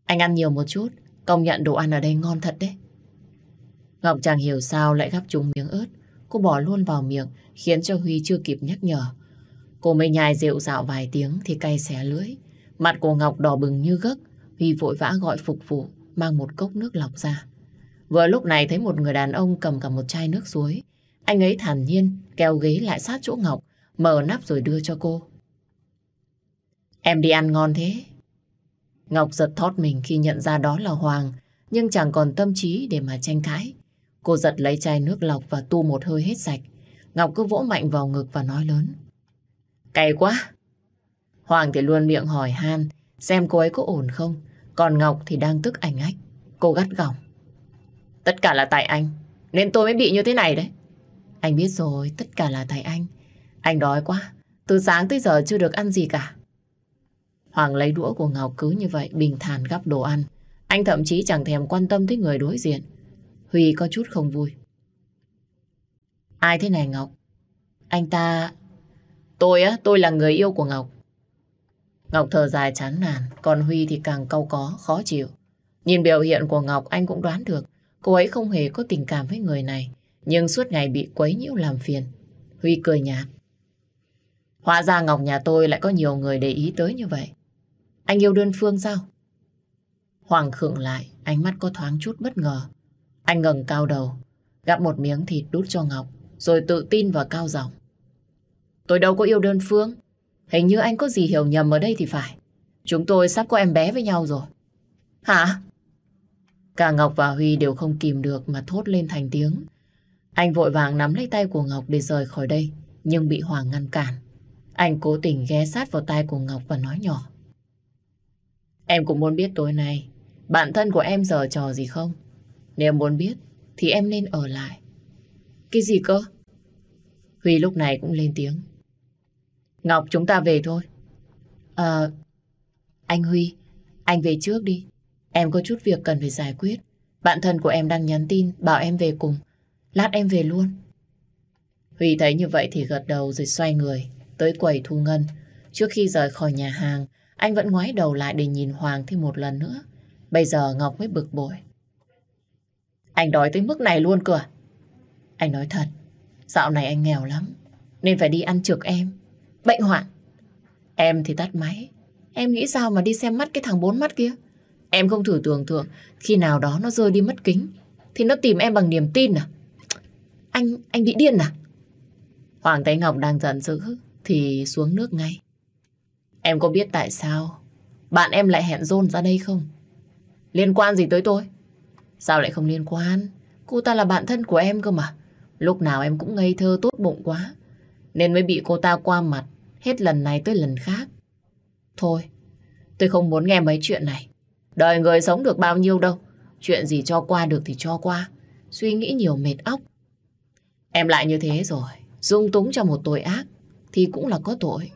[SPEAKER 1] Anh ăn nhiều một chút, công nhận đồ ăn ở đây ngon thật đấy. Ngọc chẳng hiểu sao lại gắp chúng miếng ớt. Cô bỏ luôn vào miệng khiến cho Huy chưa kịp nhắc nhở Cô mới nhai rượu dạo vài tiếng thì cay xé lưỡi. Mặt của Ngọc đỏ bừng như gấc. Huy vội vã gọi phục vụ, mang một cốc nước lọc ra. Vừa lúc này thấy một người đàn ông cầm cả một chai nước suối. Anh ấy thản nhiên, kéo ghế lại sát chỗ Ngọc, mở nắp rồi đưa cho cô. Em đi ăn ngon thế. Ngọc giật thót mình khi nhận ra đó là Hoàng, nhưng chẳng còn tâm trí để mà tranh cãi. Cô giật lấy chai nước lọc và tu một hơi hết sạch. Ngọc cứ vỗ mạnh vào ngực và nói lớn. Cay quá. Hoàng thì luôn miệng hỏi han xem cô ấy có ổn không. Còn Ngọc thì đang tức ảnh ách. Cô gắt gỏng. Tất cả là tại anh. Nên tôi mới bị như thế này đấy. Anh biết rồi, tất cả là tại anh. Anh đói quá. Từ sáng tới giờ chưa được ăn gì cả. Hoàng lấy đũa của Ngọc cứ như vậy bình thản gắp đồ ăn. Anh thậm chí chẳng thèm quan tâm tới người đối diện. Huy có chút không vui. Ai thế này Ngọc? Anh ta Tôi á, tôi là người yêu của Ngọc. Ngọc thở dài chán nản, còn Huy thì càng cau có, khó chịu. Nhìn biểu hiện của Ngọc anh cũng đoán được, cô ấy không hề có tình cảm với người này, nhưng suốt ngày bị quấy nhiễu làm phiền. Huy cười nhạt. Hóa ra Ngọc nhà tôi lại có nhiều người để ý tới như vậy. Anh yêu đơn phương sao? Hoàng khượng lại, ánh mắt có thoáng chút bất ngờ. Anh ngẩng cao đầu, gắp một miếng thịt đút cho Ngọc, rồi tự tin và cao giọng. Tôi đâu có yêu đơn phương. Hình như anh có gì hiểu nhầm ở đây thì phải. Chúng tôi sắp có em bé với nhau rồi. Hả? Cả Ngọc và Huy đều không kìm được mà thốt lên thành tiếng. Anh vội vàng nắm lấy tay của Ngọc để rời khỏi đây, nhưng bị Hoàng ngăn cản. Anh cố tình ghé sát vào tay của Ngọc và nói nhỏ. Em cũng muốn biết tối nay, bạn thân của em giờ trò gì không? Nếu muốn biết, thì em nên ở lại. Cái gì cơ? Huy lúc này cũng lên tiếng. Ngọc chúng ta về thôi. Ờ, anh Huy, anh về trước đi. Em có chút việc cần phải giải quyết. Bạn thân của em đang nhắn tin bảo em về cùng. Lát em về luôn. Huy thấy như vậy thì gật đầu rồi xoay người, tới quầy thu ngân. Trước khi rời khỏi nhà hàng, anh vẫn ngoái đầu lại để nhìn Hoàng thêm một lần nữa. Bây giờ Ngọc mới bực bội. Anh đói tới mức này luôn cơ à? Anh nói thật, dạo này anh nghèo lắm, nên phải đi ăn trực em. Bệnh hoạn. Em thì tắt máy. Em nghĩ sao mà đi xem mắt cái thằng bốn mắt kia? Em không thử tưởng tượng khi nào đó nó rơi đi mất kính thì nó tìm em bằng niềm tin à? Anh, anh bị điên à? Hoàng Thái Ngọc đang giận dữ thì xuống nước ngay. Em có biết tại sao bạn em lại hẹn rôn ra đây không? Liên quan gì tới tôi? Sao lại không liên quan? Cô ta là bạn thân của em cơ mà. Lúc nào em cũng ngây thơ tốt bụng quá nên mới bị cô ta qua mặt hết lần này tới lần khác. Thôi, tôi không muốn nghe mấy chuyện này. Đời người sống được bao nhiêu đâu. Chuyện gì cho qua được thì cho qua. Suy nghĩ nhiều mệt óc. Em lại như thế rồi. Dung túng cho một tội ác thì cũng là có tội.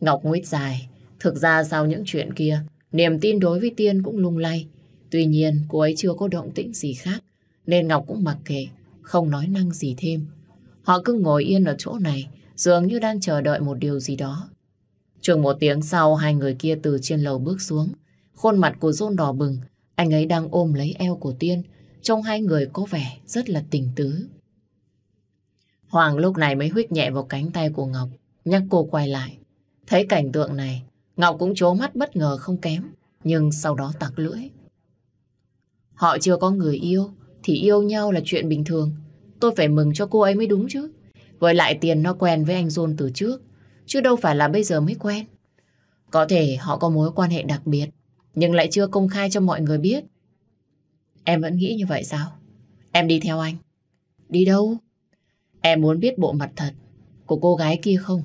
[SPEAKER 1] Ngọc nguyết dài. Thực ra sau những chuyện kia, niềm tin đối với Tiên cũng lung lay. Tuy nhiên, cô ấy chưa có động tĩnh gì khác, nên Ngọc cũng mặc kệ, không nói năng gì thêm. Họ cứ ngồi yên ở chỗ này, dường như đang chờ đợi một điều gì đó. Chừng một tiếng sau, hai người kia từ trên lầu bước xuống. Khuôn mặt của John đỏ bừng, anh ấy đang ôm lấy eo của Tiên. Trông hai người có vẻ rất là tình tứ. Hoàng lúc này mới huyết nhẹ vào cánh tay của Ngọc, nhắc cô quay lại. Thấy cảnh tượng này, Ngọc cũng chố mắt bất ngờ không kém, nhưng sau đó tặc lưỡi. Họ chưa có người yêu, thì yêu nhau là chuyện bình thường. Tôi phải mừng cho cô ấy mới đúng chứ. Với lại tiền nó quen với anh John từ trước, chứ đâu phải là bây giờ mới quen. Có thể họ có mối quan hệ đặc biệt, nhưng lại chưa công khai cho mọi người biết. Em vẫn nghĩ như vậy sao? Em đi theo anh. Đi đâu? Em muốn biết bộ mặt thật của cô gái kia không?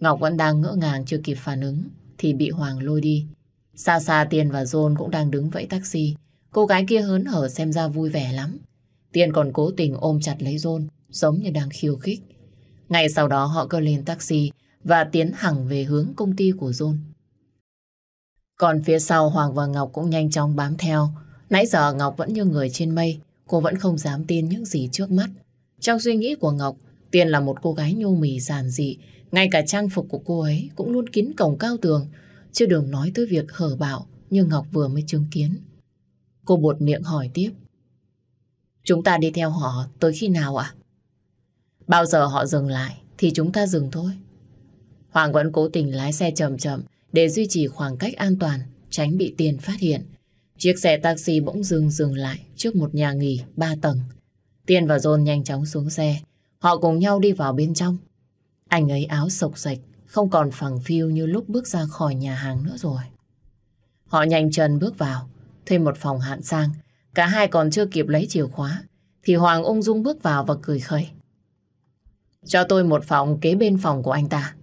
[SPEAKER 1] Ngọc vẫn đang ngỡ ngàng chưa kịp phản ứng thì bị Hoàng lôi đi. Xa xa Tiền và John cũng đang đứng vẫy taxi. Cô gái kia hớn hở xem ra vui vẻ lắm. Tiên còn cố tình ôm chặt lấy John, giống như đang khiêu khích. Ngay sau đó họ cơ lên taxi và tiến thẳng về hướng công ty của John. Còn phía sau Hoàng và Ngọc cũng nhanh chóng bám theo. Nãy giờ Ngọc vẫn như người trên mây, cô vẫn không dám tin những gì trước mắt. Trong suy nghĩ của Ngọc, Tiên là một cô gái nhô mì giản dị, ngay cả trang phục của cô ấy cũng luôn kín cổng cao tường, chưa đừng nói tới việc hở bạo như Ngọc vừa mới chứng kiến. Cô bột miệng hỏi tiếp. Chúng ta đi theo họ tới khi nào ạ? Bao giờ họ dừng lại thì chúng ta dừng thôi. Hoàng vẫn cố tình lái xe chậm chậm để duy trì khoảng cách an toàn, tránh bị tiền phát hiện. Chiếc xe taxi bỗng dừng dừng lại trước một nhà nghỉ ba tầng. Tiên và John nhanh chóng xuống xe. Họ cùng nhau đi vào bên trong. Anh ấy áo sộc sạch, không còn phẳng phiu như lúc bước ra khỏi nhà hàng nữa rồi. Họ nhanh chân bước vào, thuê một phòng hạng sang, Cả hai còn chưa kịp lấy chìa khóa thì Hoàng ung dung bước vào và cười khẩy. Cho tôi một phòng kế bên phòng của anh ta.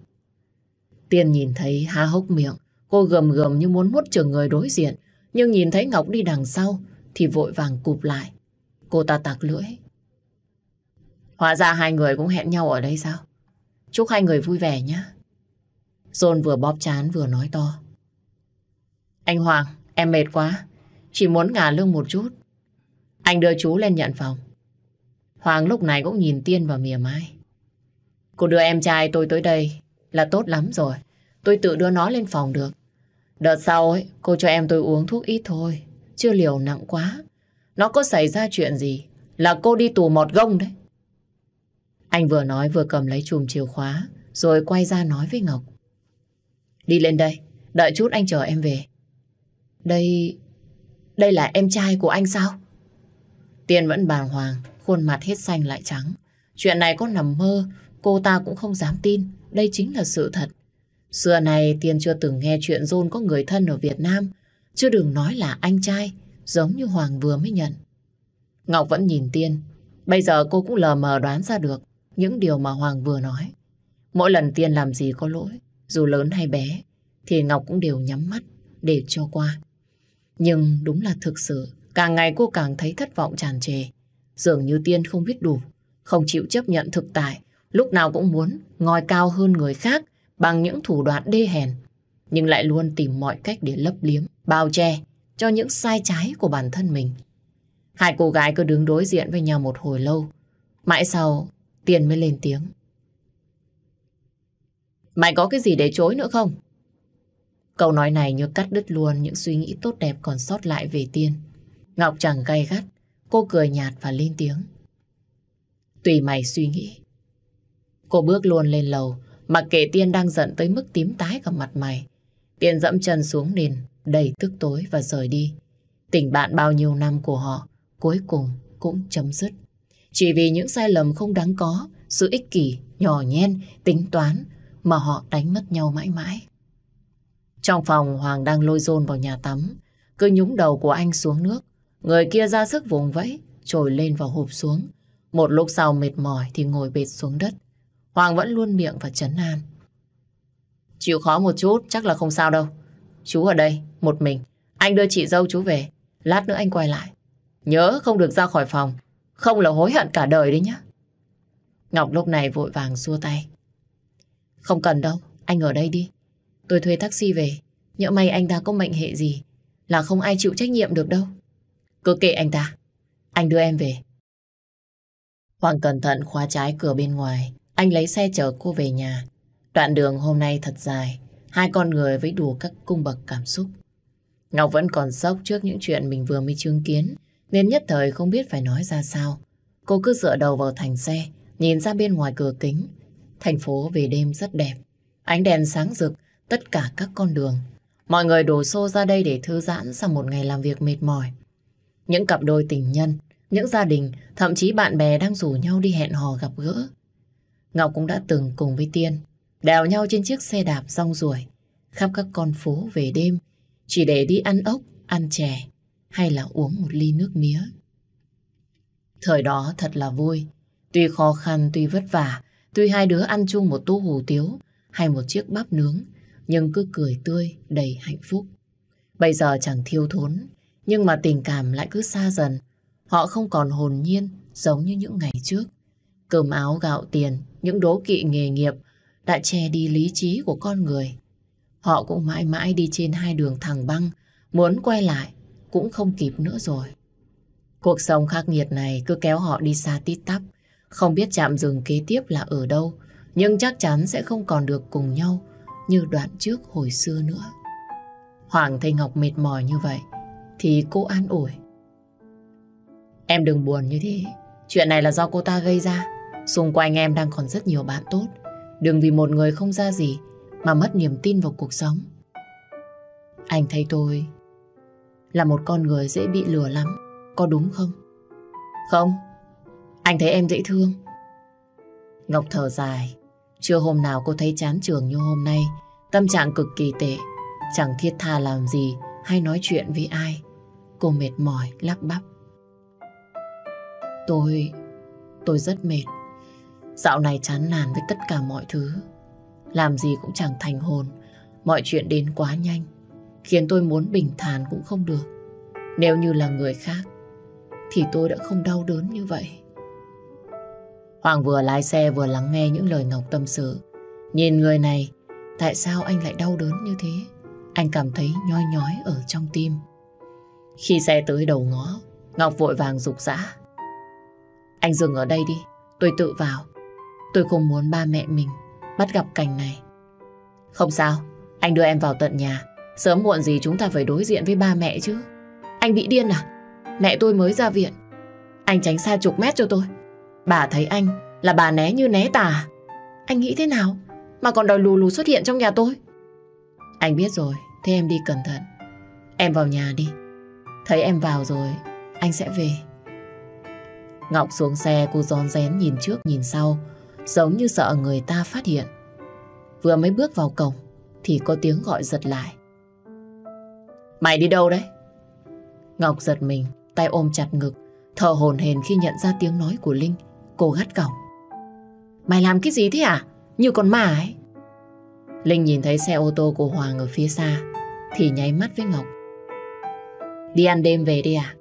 [SPEAKER 1] Tiên nhìn thấy há hốc miệng, cô gầm gầm như muốn nuốt chửng người đối diện, nhưng nhìn thấy Ngọc đi đằng sau thì vội vàng cụp lại. Cô ta tạc lưỡi. Hóa ra hai người cũng hẹn nhau ở đây sao? Chúc hai người vui vẻ nhé. John vừa bóp chán vừa nói to. Anh Hoàng, em mệt quá. Chỉ muốn ngả lưng một chút. Anh đưa chú lên nhận phòng. Hoàng lúc này cũng nhìn Tiên vào mỉa mai. Cô đưa em trai tôi tới đây là tốt lắm rồi. Tôi tự đưa nó lên phòng được. Đợt sau ấy, cô cho em tôi uống thuốc ít thôi. Chưa liều nặng quá. Nó có xảy ra chuyện gì là cô đi tù mọt gông đấy. Anh vừa nói vừa cầm lấy chùm chìa khóa rồi quay ra nói với Ngọc. Đi lên đây, đợi chút anh chờ em về. Đây... đây là em trai của anh sao? Tiên vẫn bàng hoàng, khuôn mặt hết xanh lại trắng. Chuyện này có nằm mơ, cô ta cũng không dám tin. Đây chính là sự thật. Xưa này Tiên chưa từng nghe chuyện John có người thân ở Việt Nam. chưa đừng nói là anh trai, giống như Hoàng vừa mới nhận. Ngọc vẫn nhìn Tiên. Bây giờ cô cũng lờ mờ đoán ra được những điều mà Hoàng vừa nói. Mỗi lần Tiên làm gì có lỗi, dù lớn hay bé, thì Ngọc cũng đều nhắm mắt để cho qua. Nhưng đúng là thực sự, Càng ngày cô càng thấy thất vọng tràn trề. Dường như Tiên không biết đủ, không chịu chấp nhận thực tại, lúc nào cũng muốn ngoi cao hơn người khác bằng những thủ đoạn đê hèn, nhưng lại luôn tìm mọi cách để lấp liếm, bao che cho những sai trái của bản thân mình. Hai cô gái cứ đứng đối diện với nhau một hồi lâu, mãi sau Tiên mới lên tiếng. Mày có cái gì để chối nữa không? Câu nói này như cắt đứt luôn những suy nghĩ tốt đẹp còn sót lại về Tiên. Ngọc chẳng gay gắt, cô cười nhạt và lên tiếng. Tùy mày suy nghĩ. Cô bước luôn lên lầu, mặc kệ Tiên đang giận tới mức tím tái cả mặt mày. Tiên dẫm chân xuống nền, đầy tức tối và rời đi. Tình bạn bao nhiêu năm của họ, cuối cùng cũng chấm dứt. Chỉ vì những sai lầm không đáng có, sự ích kỷ, nhỏ nhen, tính toán mà họ đánh mất nhau mãi mãi. Trong phòng, Hoàng đang lôi dồn vào nhà tắm, cứ nhúng đầu của anh xuống nước. Người kia ra sức vùng vẫy, trồi lên vào hộp xuống. Một lúc sau mệt mỏi thì ngồi bệt xuống đất. Hoàng vẫn luôn miệng và chấn an. Chịu khó một chút, chắc là không sao đâu. Chú ở đây, một mình. Anh đưa chị dâu chú về. Lát nữa anh quay lại. Nhớ không được ra khỏi phòng. Không là hối hận cả đời đấy nhá. Ngọc lúc này vội vàng xua tay. Không cần đâu, anh ở đây đi. Tôi thuê taxi về. Nhỡ may anh ta có mệnh hệ gì. Là không ai chịu trách nhiệm được đâu. Cứ kệ anh ta. Anh đưa em về. Hoàng cẩn thận khóa trái cửa bên ngoài. Anh lấy xe chở cô về nhà. Đoạn đường hôm nay thật dài. Hai con người với đủ các cung bậc cảm xúc. Ngọc vẫn còn sốc trước những chuyện mình vừa mới chứng kiến. Nên nhất thời không biết phải nói ra sao. Cô cứ dựa đầu vào thành xe. Nhìn ra bên ngoài cửa kính. Thành phố về đêm rất đẹp. Ánh đèn sáng rực. Tất cả các con đường Mọi người đổ xô ra đây để thư giãn sau một ngày làm việc mệt mỏi. Những cặp đôi tình nhân, những gia đình, thậm chí bạn bè đang rủ nhau đi hẹn hò gặp gỡ. Ngọc cũng đã từng cùng với Tiên, đèo nhau trên chiếc xe đạp rong ruổi, khắp các con phố về đêm, chỉ để đi ăn ốc, ăn chè, hay là uống một ly nước mía. Thời đó thật là vui, tuy khó khăn, tuy vất vả, tuy hai đứa ăn chung một tô hủ tiếu hay một chiếc bắp nướng, nhưng cứ cười tươi, đầy hạnh phúc. Bây giờ chẳng thiêu thốn, nhưng mà tình cảm lại cứ xa dần. Họ không còn hồn nhiên giống như những ngày trước. Cơm áo gạo tiền, những đố kỵ nghề nghiệp đã che đi lý trí của con người. Họ cũng mãi mãi đi trên hai đường thẳng băng, muốn quay lại cũng không kịp nữa rồi. Cuộc sống khắc nghiệt này cứ kéo họ đi xa tít tắp, không biết chạm dừng kế tiếp là ở đâu, nhưng chắc chắn sẽ không còn được cùng nhau như đoạn trước hồi xưa nữa. Hoàng thấy Ngọc mệt mỏi như vậy, thì cô an ủi. Em đừng buồn như thế, chuyện này là do cô ta gây ra. Xung quanh em đang còn rất nhiều bạn tốt. Đừng vì một người không ra gì mà mất niềm tin vào cuộc sống. Anh thấy tôi là một con người dễ bị lừa lắm, có đúng không? Không, anh thấy em dễ thương. Ngọc thở dài, chưa hôm nào cô thấy chán trường như hôm nay, tâm trạng cực kỳ tệ, chẳng thiết tha làm gì hay nói chuyện với ai. Cô mệt mỏi, lắc bắp. Tôi... tôi rất mệt. Dạo này chán nản với tất cả mọi thứ. Làm gì cũng chẳng thành hồn. Mọi chuyện đến quá nhanh. Khiến tôi muốn bình thản cũng không được. Nếu như là người khác, thì tôi đã không đau đớn như vậy. Hoàng vừa lái xe vừa lắng nghe những lời Ngọc tâm sự. Nhìn người này, tại sao anh lại đau đớn như thế? Anh cảm thấy nhoi nhói ở trong tim. Khi xe tới đầu ngõ, Ngọc vội vàng rục rã. Anh dừng ở đây đi, tôi tự vào. Tôi không muốn ba mẹ mình bắt gặp cảnh này. Không sao, anh đưa em vào tận nhà. Sớm muộn gì chúng ta phải đối diện với ba mẹ chứ. Anh bị điên à? Mẹ tôi mới ra viện. Anh tránh xa chục mét cho tôi. Bà thấy anh là bà né như né tà. Anh nghĩ thế nào mà còn đòi lù lù xuất hiện trong nhà tôi? Anh biết rồi, thế em đi cẩn thận. Em vào nhà đi. Thấy em vào rồi, anh sẽ về. Ngọc xuống xe cô giòn rén nhìn trước nhìn sau, giống như sợ người ta phát hiện. Vừa mới bước vào cổng, thì có tiếng gọi giật lại. Mày đi đâu đấy? Ngọc giật mình, tay ôm chặt ngực, thở hồn hền khi nhận ra tiếng nói của Linh. Cô gắt cổng. Mày làm cái gì thế à? Như con ma ấy. Linh nhìn thấy xe ô tô của Hoàng ở phía xa, thì nháy mắt với Ngọc. Đi ăn đêm về đi à?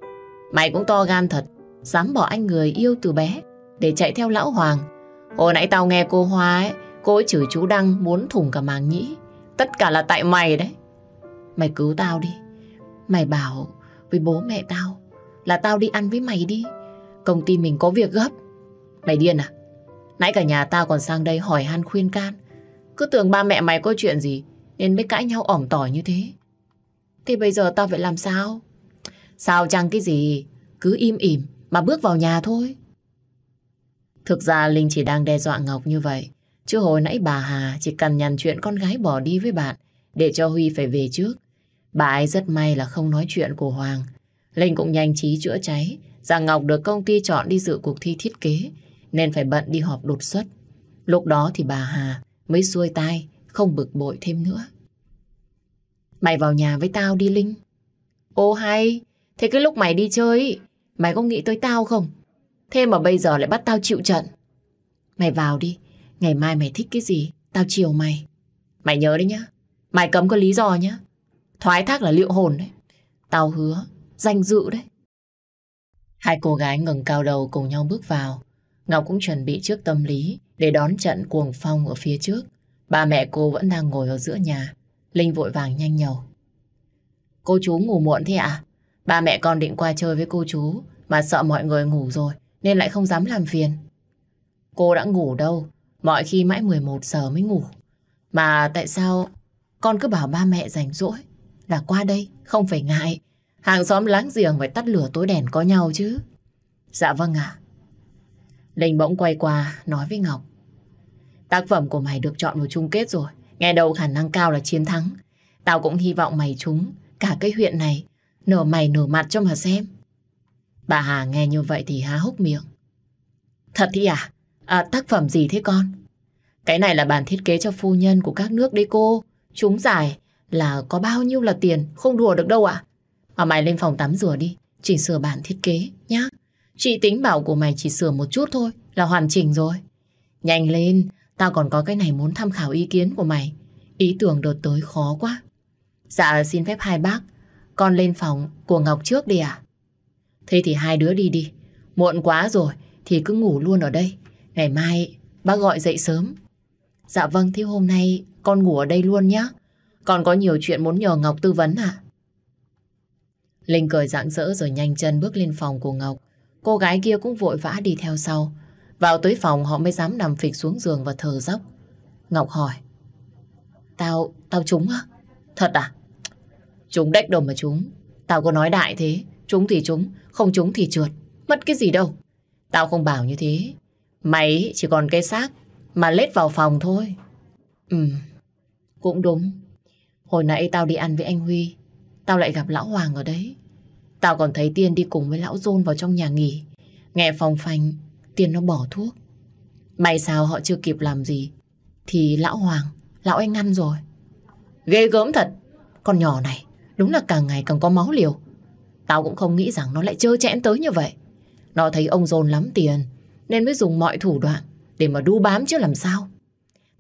[SPEAKER 1] Mày cũng to gan thật, dám bỏ anh người yêu từ bé để chạy theo lão Hoàng. Hồi nãy tao nghe cô Hoa ấy, cô ấy chửi chú Đăng muốn thủng cả màng nhĩ. Tất cả là tại mày đấy. Mày cứu tao đi. Mày bảo với bố mẹ tao là tao đi ăn với mày đi. Công ty mình có việc gấp. Mày điên à? Nãy cả nhà tao còn sang đây hỏi han khuyên can. Cứ tưởng ba mẹ mày có chuyện gì nên mới cãi nhau ỏm tỏi như thế. Thì bây giờ tao phải làm sao? Sao chăng cái gì, cứ im ỉm mà bước vào nhà thôi. Thực ra Linh chỉ đang đe dọa Ngọc như vậy. Chứ hồi nãy bà Hà chỉ cần nhằn chuyện con gái bỏ đi với bạn để cho Huy phải về trước. Bà ấy rất may là không nói chuyện của Hoàng. Linh cũng nhanh trí chữa cháy rằng dạ Ngọc được công ty chọn đi dự cuộc thi thiết kế nên phải bận đi họp đột xuất. Lúc đó thì bà Hà mới xuôi tay không bực bội thêm nữa. Mày vào nhà với tao đi Linh. Ô hay, Thế cái lúc mày đi chơi Mày có nghĩ tới tao không Thế mà bây giờ lại bắt tao chịu trận Mày vào đi Ngày mai mày thích cái gì Tao chiều mày Mày nhớ đấy nhá Mày cấm có lý do nhá Thoái thác là liệu hồn đấy Tao hứa Danh dự đấy Hai cô gái ngừng cao đầu cùng nhau bước vào Ngọc cũng chuẩn bị trước tâm lý Để đón trận cuồng phong ở phía trước Ba mẹ cô vẫn đang ngồi ở giữa nhà Linh vội vàng nhanh nhầu Cô chú ngủ muộn thế ạ à? Ba mẹ con định qua chơi với cô chú mà sợ mọi người ngủ rồi nên lại không dám làm phiền. Cô đã ngủ đâu, mọi khi mãi 11 giờ mới ngủ. Mà tại sao con cứ bảo ba mẹ rảnh rỗi là qua đây, không phải ngại. Hàng xóm láng giềng phải tắt lửa tối đèn có nhau chứ. Dạ vâng ạ. Linh bỗng quay qua nói với Ngọc. Tác phẩm của mày được chọn vào chung kết rồi. Nghe đầu khả năng cao là chiến thắng. Tao cũng hy vọng mày trúng cả cái huyện này nửa mày nửa mặt cho mà xem. Bà Hà nghe như vậy thì há hốc miệng. Thật thì à? À tác phẩm gì thế con? Cái này là bản thiết kế cho phu nhân của các nước đấy cô. Chúng giải là có bao nhiêu là tiền, không đùa được đâu ạ. Mà mày lên phòng tắm rửa đi, chỉnh sửa bản thiết kế nhá. Chị tính bảo của mày chỉ sửa một chút thôi là hoàn chỉnh rồi. Nhanh lên, tao còn có cái này muốn tham khảo ý kiến của mày. Ý tưởng đột tới khó quá. Dạ xin phép hai bác con lên phòng của Ngọc trước đi à? Thế thì hai đứa đi đi. Muộn quá rồi thì cứ ngủ luôn ở đây. Ngày mai bác gọi dậy sớm. Dạ vâng, thế hôm nay con ngủ ở đây luôn nhé. Còn có nhiều chuyện muốn nhờ Ngọc tư vấn à? Linh cười rạng rỡ rồi nhanh chân bước lên phòng của Ngọc. Cô gái kia cũng vội vã đi theo sau. Vào tới phòng họ mới dám nằm phịch xuống giường và thờ dốc. Ngọc hỏi. Tao, tao trúng á? Thật à? Chúng đếch đồng mà chúng. Tao có nói đại thế. Chúng thì chúng, không chúng thì trượt. Mất cái gì đâu. Tao không bảo như thế. Mày chỉ còn cái xác mà lết vào phòng thôi. Ừ, cũng đúng. Hồi nãy tao đi ăn với anh Huy. Tao lại gặp lão Hoàng ở đấy. Tao còn thấy Tiên đi cùng với lão Dôn vào trong nhà nghỉ. Nghe phòng phanh, Tiên nó bỏ thuốc. May sao họ chưa kịp làm gì. Thì lão Hoàng, lão anh ngăn rồi. Ghê gớm thật. Con nhỏ này, Đúng là càng ngày càng có máu liều. Tao cũng không nghĩ rằng nó lại chơi chẽn tới như vậy. Nó thấy ông dồn lắm tiền, nên mới dùng mọi thủ đoạn để mà đu bám chứ làm sao.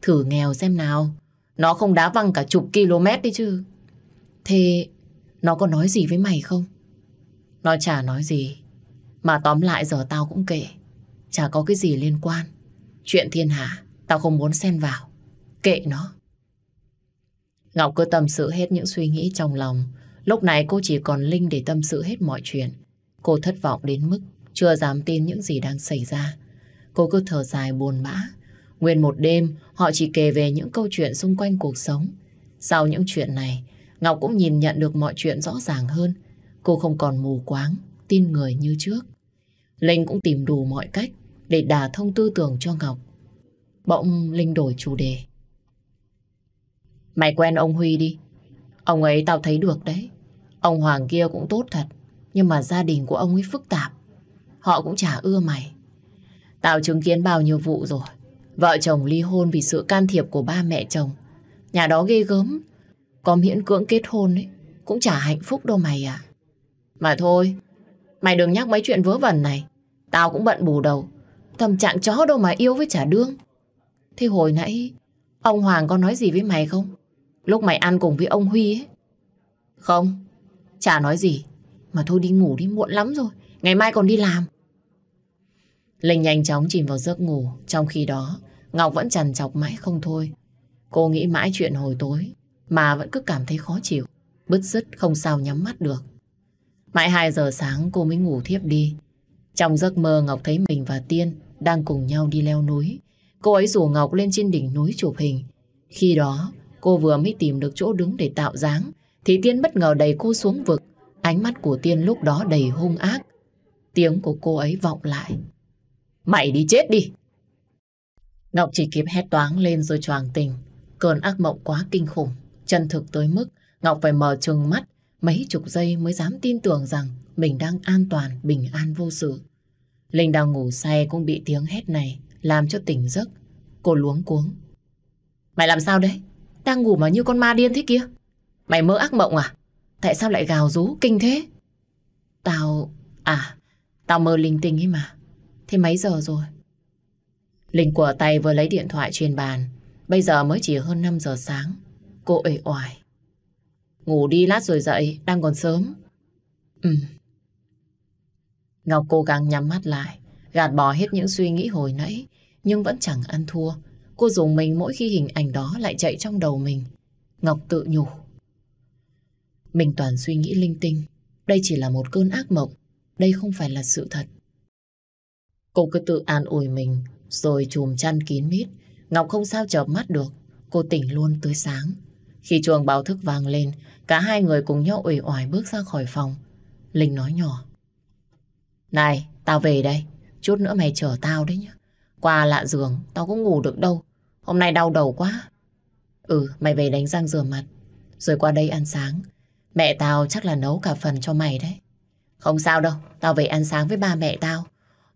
[SPEAKER 1] Thử nghèo xem nào, nó không đá văng cả chục km đi chứ. Thế nó có nói gì với mày không? Nó chả nói gì, mà tóm lại giờ tao cũng kể, chả có cái gì liên quan. Chuyện thiên hạ, tao không muốn xen vào, kệ nó. Ngọc cứ tâm sự hết những suy nghĩ trong lòng. Lúc này cô chỉ còn Linh để tâm sự hết mọi chuyện. Cô thất vọng đến mức chưa dám tin những gì đang xảy ra. Cô cứ thở dài buồn bã. Nguyên một đêm, họ chỉ kể về những câu chuyện xung quanh cuộc sống. Sau những chuyện này, Ngọc cũng nhìn nhận được mọi chuyện rõ ràng hơn. Cô không còn mù quáng, tin người như trước. Linh cũng tìm đủ mọi cách để đả thông tư tưởng cho Ngọc. Bỗng Linh đổi chủ đề. Mày quen ông Huy đi. Ông ấy tao thấy được đấy. Ông Hoàng kia cũng tốt thật. Nhưng mà gia đình của ông ấy phức tạp. Họ cũng chả ưa mày. Tao chứng kiến bao nhiêu vụ rồi. Vợ chồng ly hôn vì sự can thiệp của ba mẹ chồng. Nhà đó ghê gớm. Có miễn cưỡng kết hôn ấy. Cũng chả hạnh phúc đâu mày à. Mà thôi, mày đừng nhắc mấy chuyện vớ vẩn này. Tao cũng bận bù đầu. Tâm trạng chó đâu mà yêu với chả đương. Thế hồi nãy, ông Hoàng có nói gì với mày không? Lúc mày ăn cùng với ông Huy ấy. Không, chả nói gì. Mà thôi đi ngủ đi, muộn lắm rồi. Ngày mai còn đi làm. Linh nhanh chóng chìm vào giấc ngủ. Trong khi đó, Ngọc vẫn chằn chọc mãi không thôi. Cô nghĩ mãi chuyện hồi tối, mà vẫn cứ cảm thấy khó chịu. Bứt rứt không sao nhắm mắt được. Mãi 2 giờ sáng cô mới ngủ thiếp đi. Trong giấc mơ Ngọc thấy mình và Tiên đang cùng nhau đi leo núi. Cô ấy rủ Ngọc lên trên đỉnh núi chụp hình. Khi đó, Cô vừa mới tìm được chỗ đứng để tạo dáng Thì Tiên bất ngờ đẩy cô xuống vực Ánh mắt của Tiên lúc đó đầy hung ác Tiếng của cô ấy vọng lại Mày đi chết đi Ngọc chỉ kịp hét toáng lên rồi choàng tình Cơn ác mộng quá kinh khủng Chân thực tới mức Ngọc phải mở trừng mắt Mấy chục giây mới dám tin tưởng rằng Mình đang an toàn, bình an vô sự Linh đang ngủ say cũng bị tiếng hét này Làm cho tỉnh giấc Cô luống cuống Mày làm sao đấy? Đang ngủ mà như con ma điên thế kia Mày mơ ác mộng à Tại sao lại gào rú kinh thế Tao À Tao mơ linh tinh ấy mà Thế mấy giờ rồi Linh của tay vừa lấy điện thoại trên bàn Bây giờ mới chỉ hơn 5 giờ sáng Cô ể oải Ngủ đi lát rồi dậy Đang còn sớm Ừ Ngọc cố gắng nhắm mắt lại Gạt bỏ hết những suy nghĩ hồi nãy Nhưng vẫn chẳng ăn thua Cô dùng mình mỗi khi hình ảnh đó lại chạy trong đầu mình. Ngọc tự nhủ. Mình toàn suy nghĩ linh tinh. Đây chỉ là một cơn ác mộng. Đây không phải là sự thật. Cô cứ tự an ủi mình, rồi chùm chăn kín mít. Ngọc không sao chợp mắt được. Cô tỉnh luôn tới sáng. Khi chuồng báo thức vang lên, cả hai người cùng nhau ủi oải bước ra khỏi phòng. Linh nói nhỏ. Này, tao về đây. Chút nữa mày chở tao đấy nhá. Qua lạ giường, tao cũng ngủ được đâu. Hôm nay đau đầu quá. Ừ, mày về đánh răng rửa mặt, rồi qua đây ăn sáng. Mẹ tao chắc là nấu cả phần cho mày đấy. Không sao đâu, tao về ăn sáng với ba mẹ tao.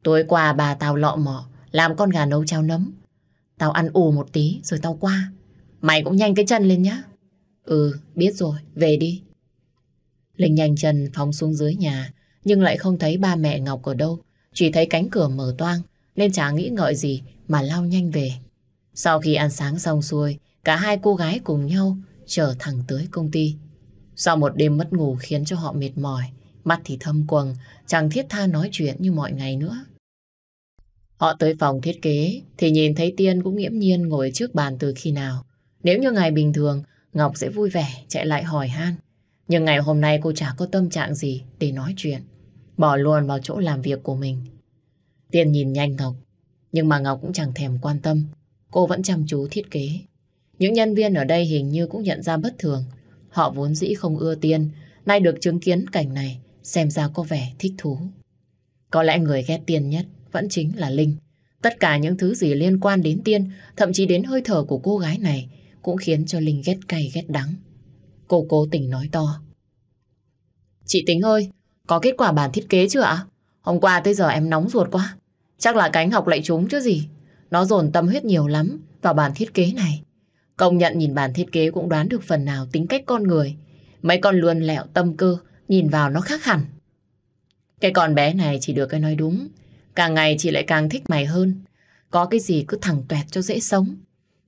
[SPEAKER 1] Tối qua bà tao lọ mọ, làm con gà nấu cháo nấm. Tao ăn ù một tí rồi tao qua. Mày cũng nhanh cái chân lên nhá. Ừ, biết rồi, về đi. Linh nhanh chân phóng xuống dưới nhà, nhưng lại không thấy ba mẹ Ngọc ở đâu. Chỉ thấy cánh cửa mở toang, nên chả nghĩ ngợi gì mà lao nhanh về. Sau khi ăn sáng xong xuôi, cả hai cô gái cùng nhau trở thẳng tới công ty. Sau một đêm mất ngủ khiến cho họ mệt mỏi, mắt thì thâm quầng, chẳng thiết tha nói chuyện như mọi ngày nữa. Họ tới phòng thiết kế thì nhìn thấy Tiên cũng nghiễm nhiên ngồi trước bàn từ khi nào. Nếu như ngày bình thường, Ngọc sẽ vui vẻ chạy lại hỏi han. Nhưng ngày hôm nay cô chả có tâm trạng gì để nói chuyện. Bỏ luôn vào chỗ làm việc của mình. Tiên nhìn nhanh Ngọc, nhưng mà Ngọc cũng chẳng thèm quan tâm cô vẫn chăm chú thiết kế. Những nhân viên ở đây hình như cũng nhận ra bất thường. Họ vốn dĩ không ưa tiên, nay được chứng kiến cảnh này, xem ra có vẻ thích thú. Có lẽ người ghét tiên nhất vẫn chính là Linh. Tất cả những thứ gì liên quan đến tiên, thậm chí đến hơi thở của cô gái này, cũng khiến cho Linh ghét cay ghét đắng. Cô cố tình nói to. Chị Tính ơi, có kết quả bản thiết kế chưa ạ? Hôm qua tới giờ em nóng ruột quá. Chắc là cánh học lại trúng chứ gì. Nó dồn tâm huyết nhiều lắm vào bản thiết kế này. Công nhận nhìn bản thiết kế cũng đoán được phần nào tính cách con người. Mấy con luôn lẹo tâm cơ, nhìn vào nó khác hẳn. Cái con bé này chỉ được cái nói đúng. Càng ngày chị lại càng thích mày hơn. Có cái gì cứ thẳng tuẹt cho dễ sống.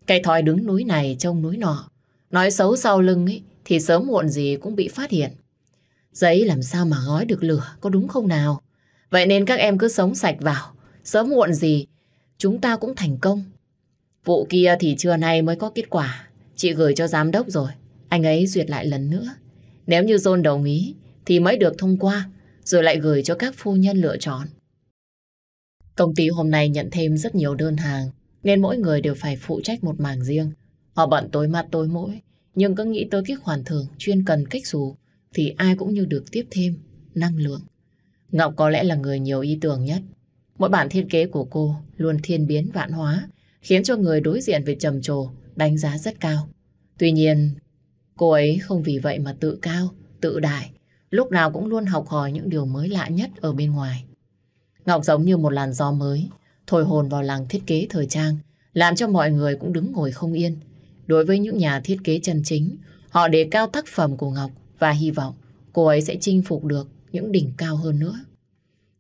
[SPEAKER 1] Cái thói đứng núi này trông núi nọ. Nói xấu sau lưng ấy thì sớm muộn gì cũng bị phát hiện. Giấy làm sao mà gói được lửa, có đúng không nào? Vậy nên các em cứ sống sạch vào. Sớm muộn gì chúng ta cũng thành công. Vụ kia thì trưa nay mới có kết quả. Chị gửi cho giám đốc rồi. Anh ấy duyệt lại lần nữa. Nếu như John đồng ý thì mới được thông qua rồi lại gửi cho các phu nhân lựa chọn. Công ty hôm nay nhận thêm rất nhiều đơn hàng nên mỗi người đều phải phụ trách một mảng riêng. Họ bận tối mặt tối mũi nhưng cứ nghĩ tới cái khoản thưởng chuyên cần cách dù thì ai cũng như được tiếp thêm năng lượng. Ngọc có lẽ là người nhiều ý tưởng nhất. Mỗi bản thiết kế của cô luôn thiên biến vạn hóa, khiến cho người đối diện về trầm trồ đánh giá rất cao. Tuy nhiên, cô ấy không vì vậy mà tự cao, tự đại, lúc nào cũng luôn học hỏi những điều mới lạ nhất ở bên ngoài. Ngọc giống như một làn gió mới, thổi hồn vào làng thiết kế thời trang, làm cho mọi người cũng đứng ngồi không yên. Đối với những nhà thiết kế chân chính, họ đề cao tác phẩm của Ngọc và hy vọng cô ấy sẽ chinh phục được những đỉnh cao hơn nữa.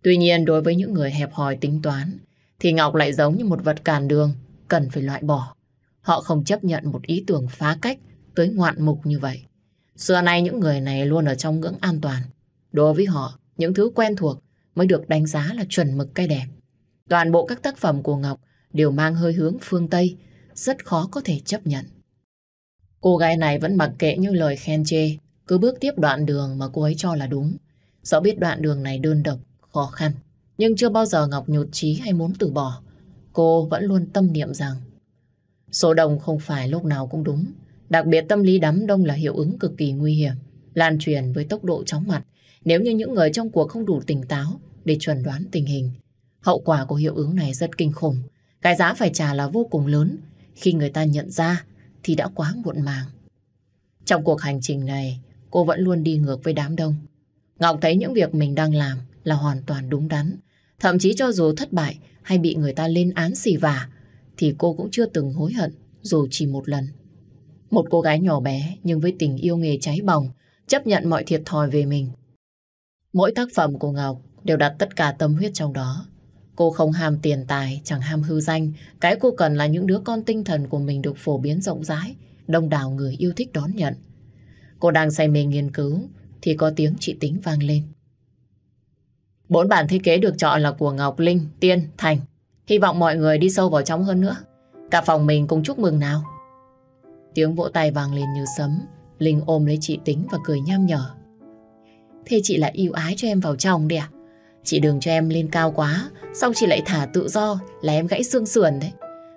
[SPEAKER 1] Tuy nhiên đối với những người hẹp hòi tính toán thì Ngọc lại giống như một vật cản đường cần phải loại bỏ. Họ không chấp nhận một ý tưởng phá cách tới ngoạn mục như vậy. Xưa nay những người này luôn ở trong ngưỡng an toàn. Đối với họ, những thứ quen thuộc mới được đánh giá là chuẩn mực cái đẹp. Toàn bộ các tác phẩm của Ngọc đều mang hơi hướng phương Tây, rất khó có thể chấp nhận. Cô gái này vẫn mặc kệ những lời khen chê, cứ bước tiếp đoạn đường mà cô ấy cho là đúng. Rõ biết đoạn đường này đơn độc, khó khăn. Nhưng chưa bao giờ Ngọc nhụt chí hay muốn từ bỏ. Cô vẫn luôn tâm niệm rằng số đông không phải lúc nào cũng đúng. Đặc biệt tâm lý đám đông là hiệu ứng cực kỳ nguy hiểm, lan truyền với tốc độ chóng mặt. Nếu như những người trong cuộc không đủ tỉnh táo để chuẩn đoán tình hình, hậu quả của hiệu ứng này rất kinh khủng. Cái giá phải trả là vô cùng lớn. Khi người ta nhận ra thì đã quá muộn màng. Trong cuộc hành trình này, cô vẫn luôn đi ngược với đám đông. Ngọc thấy những việc mình đang làm là hoàn toàn đúng đắn. Thậm chí cho dù thất bại hay bị người ta lên án xì vả, thì cô cũng chưa từng hối hận, dù chỉ một lần. Một cô gái nhỏ bé nhưng với tình yêu nghề cháy bỏng, chấp nhận mọi thiệt thòi về mình. Mỗi tác phẩm của Ngọc đều đặt tất cả tâm huyết trong đó. Cô không ham tiền tài, chẳng ham hư danh. Cái cô cần là những đứa con tinh thần của mình được phổ biến rộng rãi, đông đảo người yêu thích đón nhận. Cô đang say mê nghiên cứu, thì có tiếng chị Tính vang lên. Bốn bản thiết kế được chọn là của Ngọc Linh, Tiên, Thành. Hy vọng mọi người đi sâu vào trong hơn nữa. Cả phòng mình cùng chúc mừng nào. Tiếng vỗ tay vang lên như sấm. Linh ôm lấy chị Tính và cười nham nhở. Thế chị lại yêu ái cho em vào trong đi à? Chị đừng cho em lên cao quá, xong chị lại thả tự do là em gãy xương sườn đấy.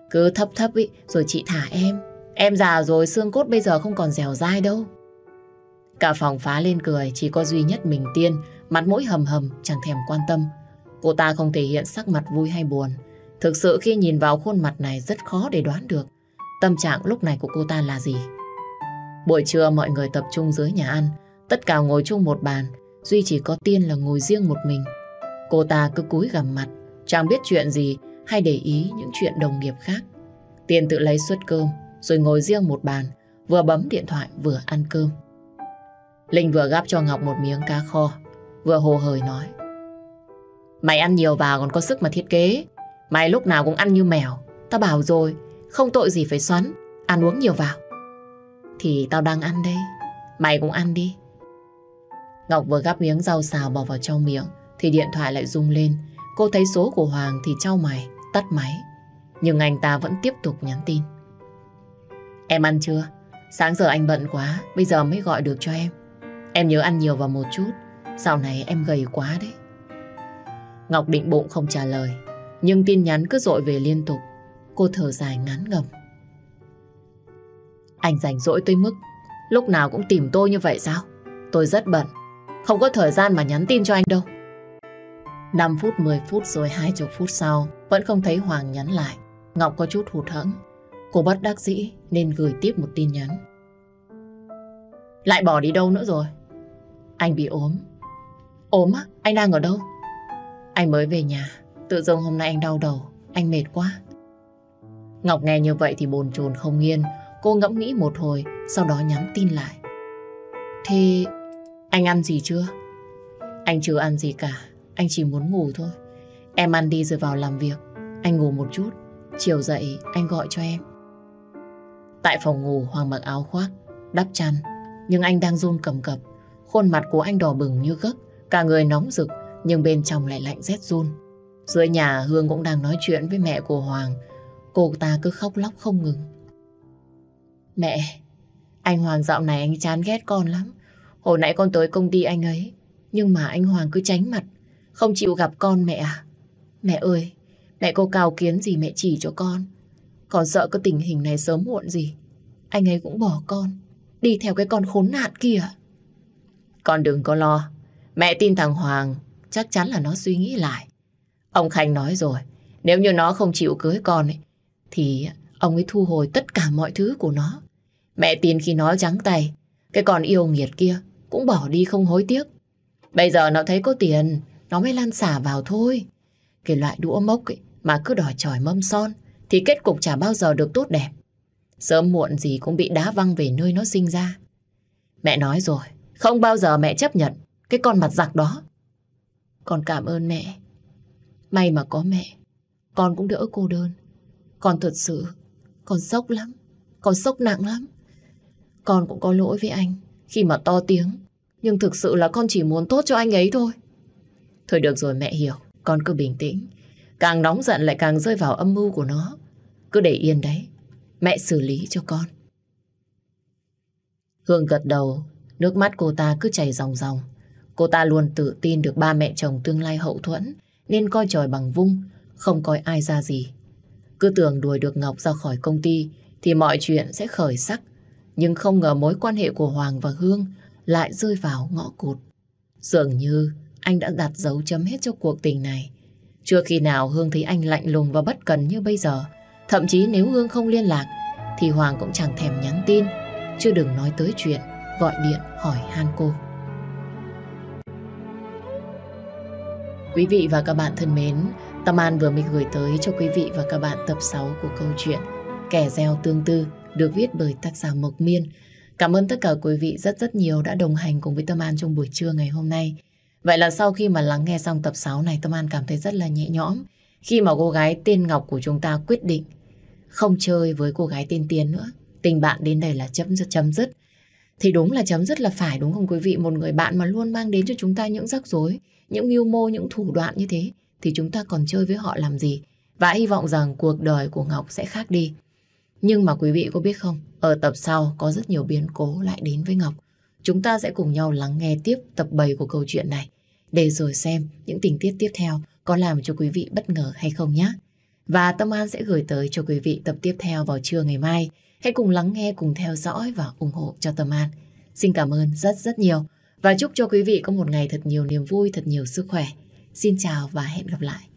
[SPEAKER 1] Cứ thấp thấp ý, rồi chị thả em. Em già rồi xương cốt bây giờ không còn dẻo dai đâu. Cả phòng phá lên cười, chỉ có duy nhất mình Tiên, mặt mũi hầm hầm, chẳng thèm quan tâm. Cô ta không thể hiện sắc mặt vui hay buồn. Thực sự khi nhìn vào khuôn mặt này rất khó để đoán được tâm trạng lúc này của cô ta là gì. Buổi trưa mọi người tập trung dưới nhà ăn, tất cả ngồi chung một bàn, Duy chỉ có Tiên là ngồi riêng một mình. Cô ta cứ cúi gằm mặt, chẳng biết chuyện gì hay để ý những chuyện đồng nghiệp khác. Tiên tự lấy suất cơm, rồi ngồi riêng một bàn, vừa bấm điện thoại vừa ăn cơm. Linh vừa gắp cho Ngọc một miếng cá kho, vừa hồ hời nói. Mày ăn nhiều vào còn có sức mà thiết kế. Mày lúc nào cũng ăn như mèo. Tao bảo rồi, không tội gì phải xoắn, ăn uống nhiều vào. Thì tao đang ăn đây, mày cũng ăn đi. Ngọc vừa gắp miếng rau xào bỏ vào trong miệng, thì điện thoại lại rung lên. Cô thấy số của Hoàng thì trao mày, tắt máy. Nhưng anh ta vẫn tiếp tục nhắn tin. Em ăn chưa? Sáng giờ anh bận quá, bây giờ mới gọi được cho em. Em nhớ ăn nhiều vào một chút, sau này em gầy quá đấy. Ngọc định bụng không trả lời, nhưng tin nhắn cứ dội về liên tục. Cô thở dài ngắn ngầm. Anh rảnh rỗi tới mức, lúc nào cũng tìm tôi như vậy sao? Tôi rất bận, không có thời gian mà nhắn tin cho anh đâu. 5 phút, 10 phút rồi 20 phút sau, vẫn không thấy Hoàng nhắn lại. Ngọc có chút hụt hẫng. Cô bất đắc dĩ nên gửi tiếp một tin nhắn. Lại bỏ đi đâu nữa rồi? Anh bị ốm. Ốm á? Anh đang ở đâu? Anh mới về nhà. Tự dưng hôm nay anh đau đầu. Anh mệt quá. Ngọc nghe như vậy thì bồn chồn không yên. Cô ngẫm nghĩ một hồi, sau đó nhắn tin lại. Thì anh ăn gì chưa? Anh chưa ăn gì cả. Anh chỉ muốn ngủ thôi. Em ăn đi rồi vào làm việc. Anh ngủ một chút. Chiều dậy anh gọi cho em. Tại phòng ngủ Hoàng mặc áo khoác, đắp chăn. Nhưng anh đang run cầm cập Khuôn mặt của anh đỏ bừng như gấc, cả người nóng rực, nhưng bên trong lại lạnh rét run. Dưới nhà Hương cũng đang nói chuyện với mẹ của Hoàng. Cô ta cứ khóc lóc không ngừng. Mẹ, anh Hoàng dạo này anh chán ghét con lắm. Hồi nãy con tới công ty anh ấy, nhưng mà anh Hoàng cứ tránh mặt, không chịu gặp con mẹ à. Mẹ ơi, mẹ cô cao kiến gì mẹ chỉ cho con. Còn sợ cái tình hình này sớm muộn gì. Anh ấy cũng bỏ con, đi theo cái con khốn nạn kia. Con đừng có lo. Mẹ tin thằng Hoàng chắc chắn là nó suy nghĩ lại. Ông Khanh nói rồi, nếu như nó không chịu cưới con ấy, thì ông ấy thu hồi tất cả mọi thứ của nó. Mẹ tin khi nó trắng tay, cái con yêu nghiệt kia cũng bỏ đi không hối tiếc. Bây giờ nó thấy có tiền, nó mới lan xả vào thôi. Cái loại đũa mốc ấy mà cứ đòi tròi mâm son thì kết cục chả bao giờ được tốt đẹp. Sớm muộn gì cũng bị đá văng về nơi nó sinh ra. Mẹ nói rồi, không bao giờ mẹ chấp nhận cái con mặt giặc đó. Con cảm ơn mẹ. May mà có mẹ, con cũng đỡ cô đơn. Con thật sự, con sốc lắm, con sốc nặng lắm. Con cũng có lỗi với anh khi mà to tiếng, nhưng thực sự là con chỉ muốn tốt cho anh ấy thôi. Thôi được rồi mẹ hiểu, con cứ bình tĩnh. Càng nóng giận lại càng rơi vào âm mưu của nó. Cứ để yên đấy, mẹ xử lý cho con. Hương gật đầu Nước mắt cô ta cứ chảy ròng ròng. Cô ta luôn tự tin được ba mẹ chồng tương lai hậu thuẫn, nên coi trời bằng vung, không coi ai ra gì. Cứ tưởng đuổi được Ngọc ra khỏi công ty thì mọi chuyện sẽ khởi sắc. Nhưng không ngờ mối quan hệ của Hoàng và Hương lại rơi vào ngõ cụt. Dường như anh đã đặt dấu chấm hết cho cuộc tình này. Chưa khi nào Hương thấy anh lạnh lùng và bất cần như bây giờ. Thậm chí nếu Hương không liên lạc thì Hoàng cũng chẳng thèm nhắn tin, chưa đừng nói tới chuyện gọi điện hỏi han cô. Quý vị và các bạn thân mến, Tâm An vừa mới gửi tới cho quý vị và các bạn tập 6 của câu chuyện Kẻ gieo tương tư được viết bởi tác giả Mộc Miên. Cảm ơn tất cả quý vị rất rất nhiều đã đồng hành cùng với Tâm An trong buổi trưa ngày hôm nay. Vậy là sau khi mà lắng nghe xong tập 6 này, Tâm An cảm thấy rất là nhẹ nhõm khi mà cô gái tên Ngọc của chúng ta quyết định không chơi với cô gái tên Tiến nữa. Tình bạn đến đây là chấm dứt chấm dứt thì đúng là chấm rất là phải đúng không quý vị? Một người bạn mà luôn mang đến cho chúng ta những rắc rối, những mưu mô, những thủ đoạn như thế thì chúng ta còn chơi với họ làm gì? Và hy vọng rằng cuộc đời của Ngọc sẽ khác đi. Nhưng mà quý vị có biết không, ở tập sau có rất nhiều biến cố lại đến với Ngọc. Chúng ta sẽ cùng nhau lắng nghe tiếp tập 7 của câu chuyện này để rồi xem những tình tiết tiếp theo có làm cho quý vị bất ngờ hay không nhé. Và Tâm An sẽ gửi tới cho quý vị tập tiếp theo vào trưa ngày mai. Hãy cùng lắng nghe, cùng theo dõi và ủng hộ cho Tâm An. Xin cảm ơn rất rất nhiều và chúc cho quý vị có một ngày thật nhiều niềm vui, thật nhiều sức khỏe. Xin chào và hẹn gặp lại.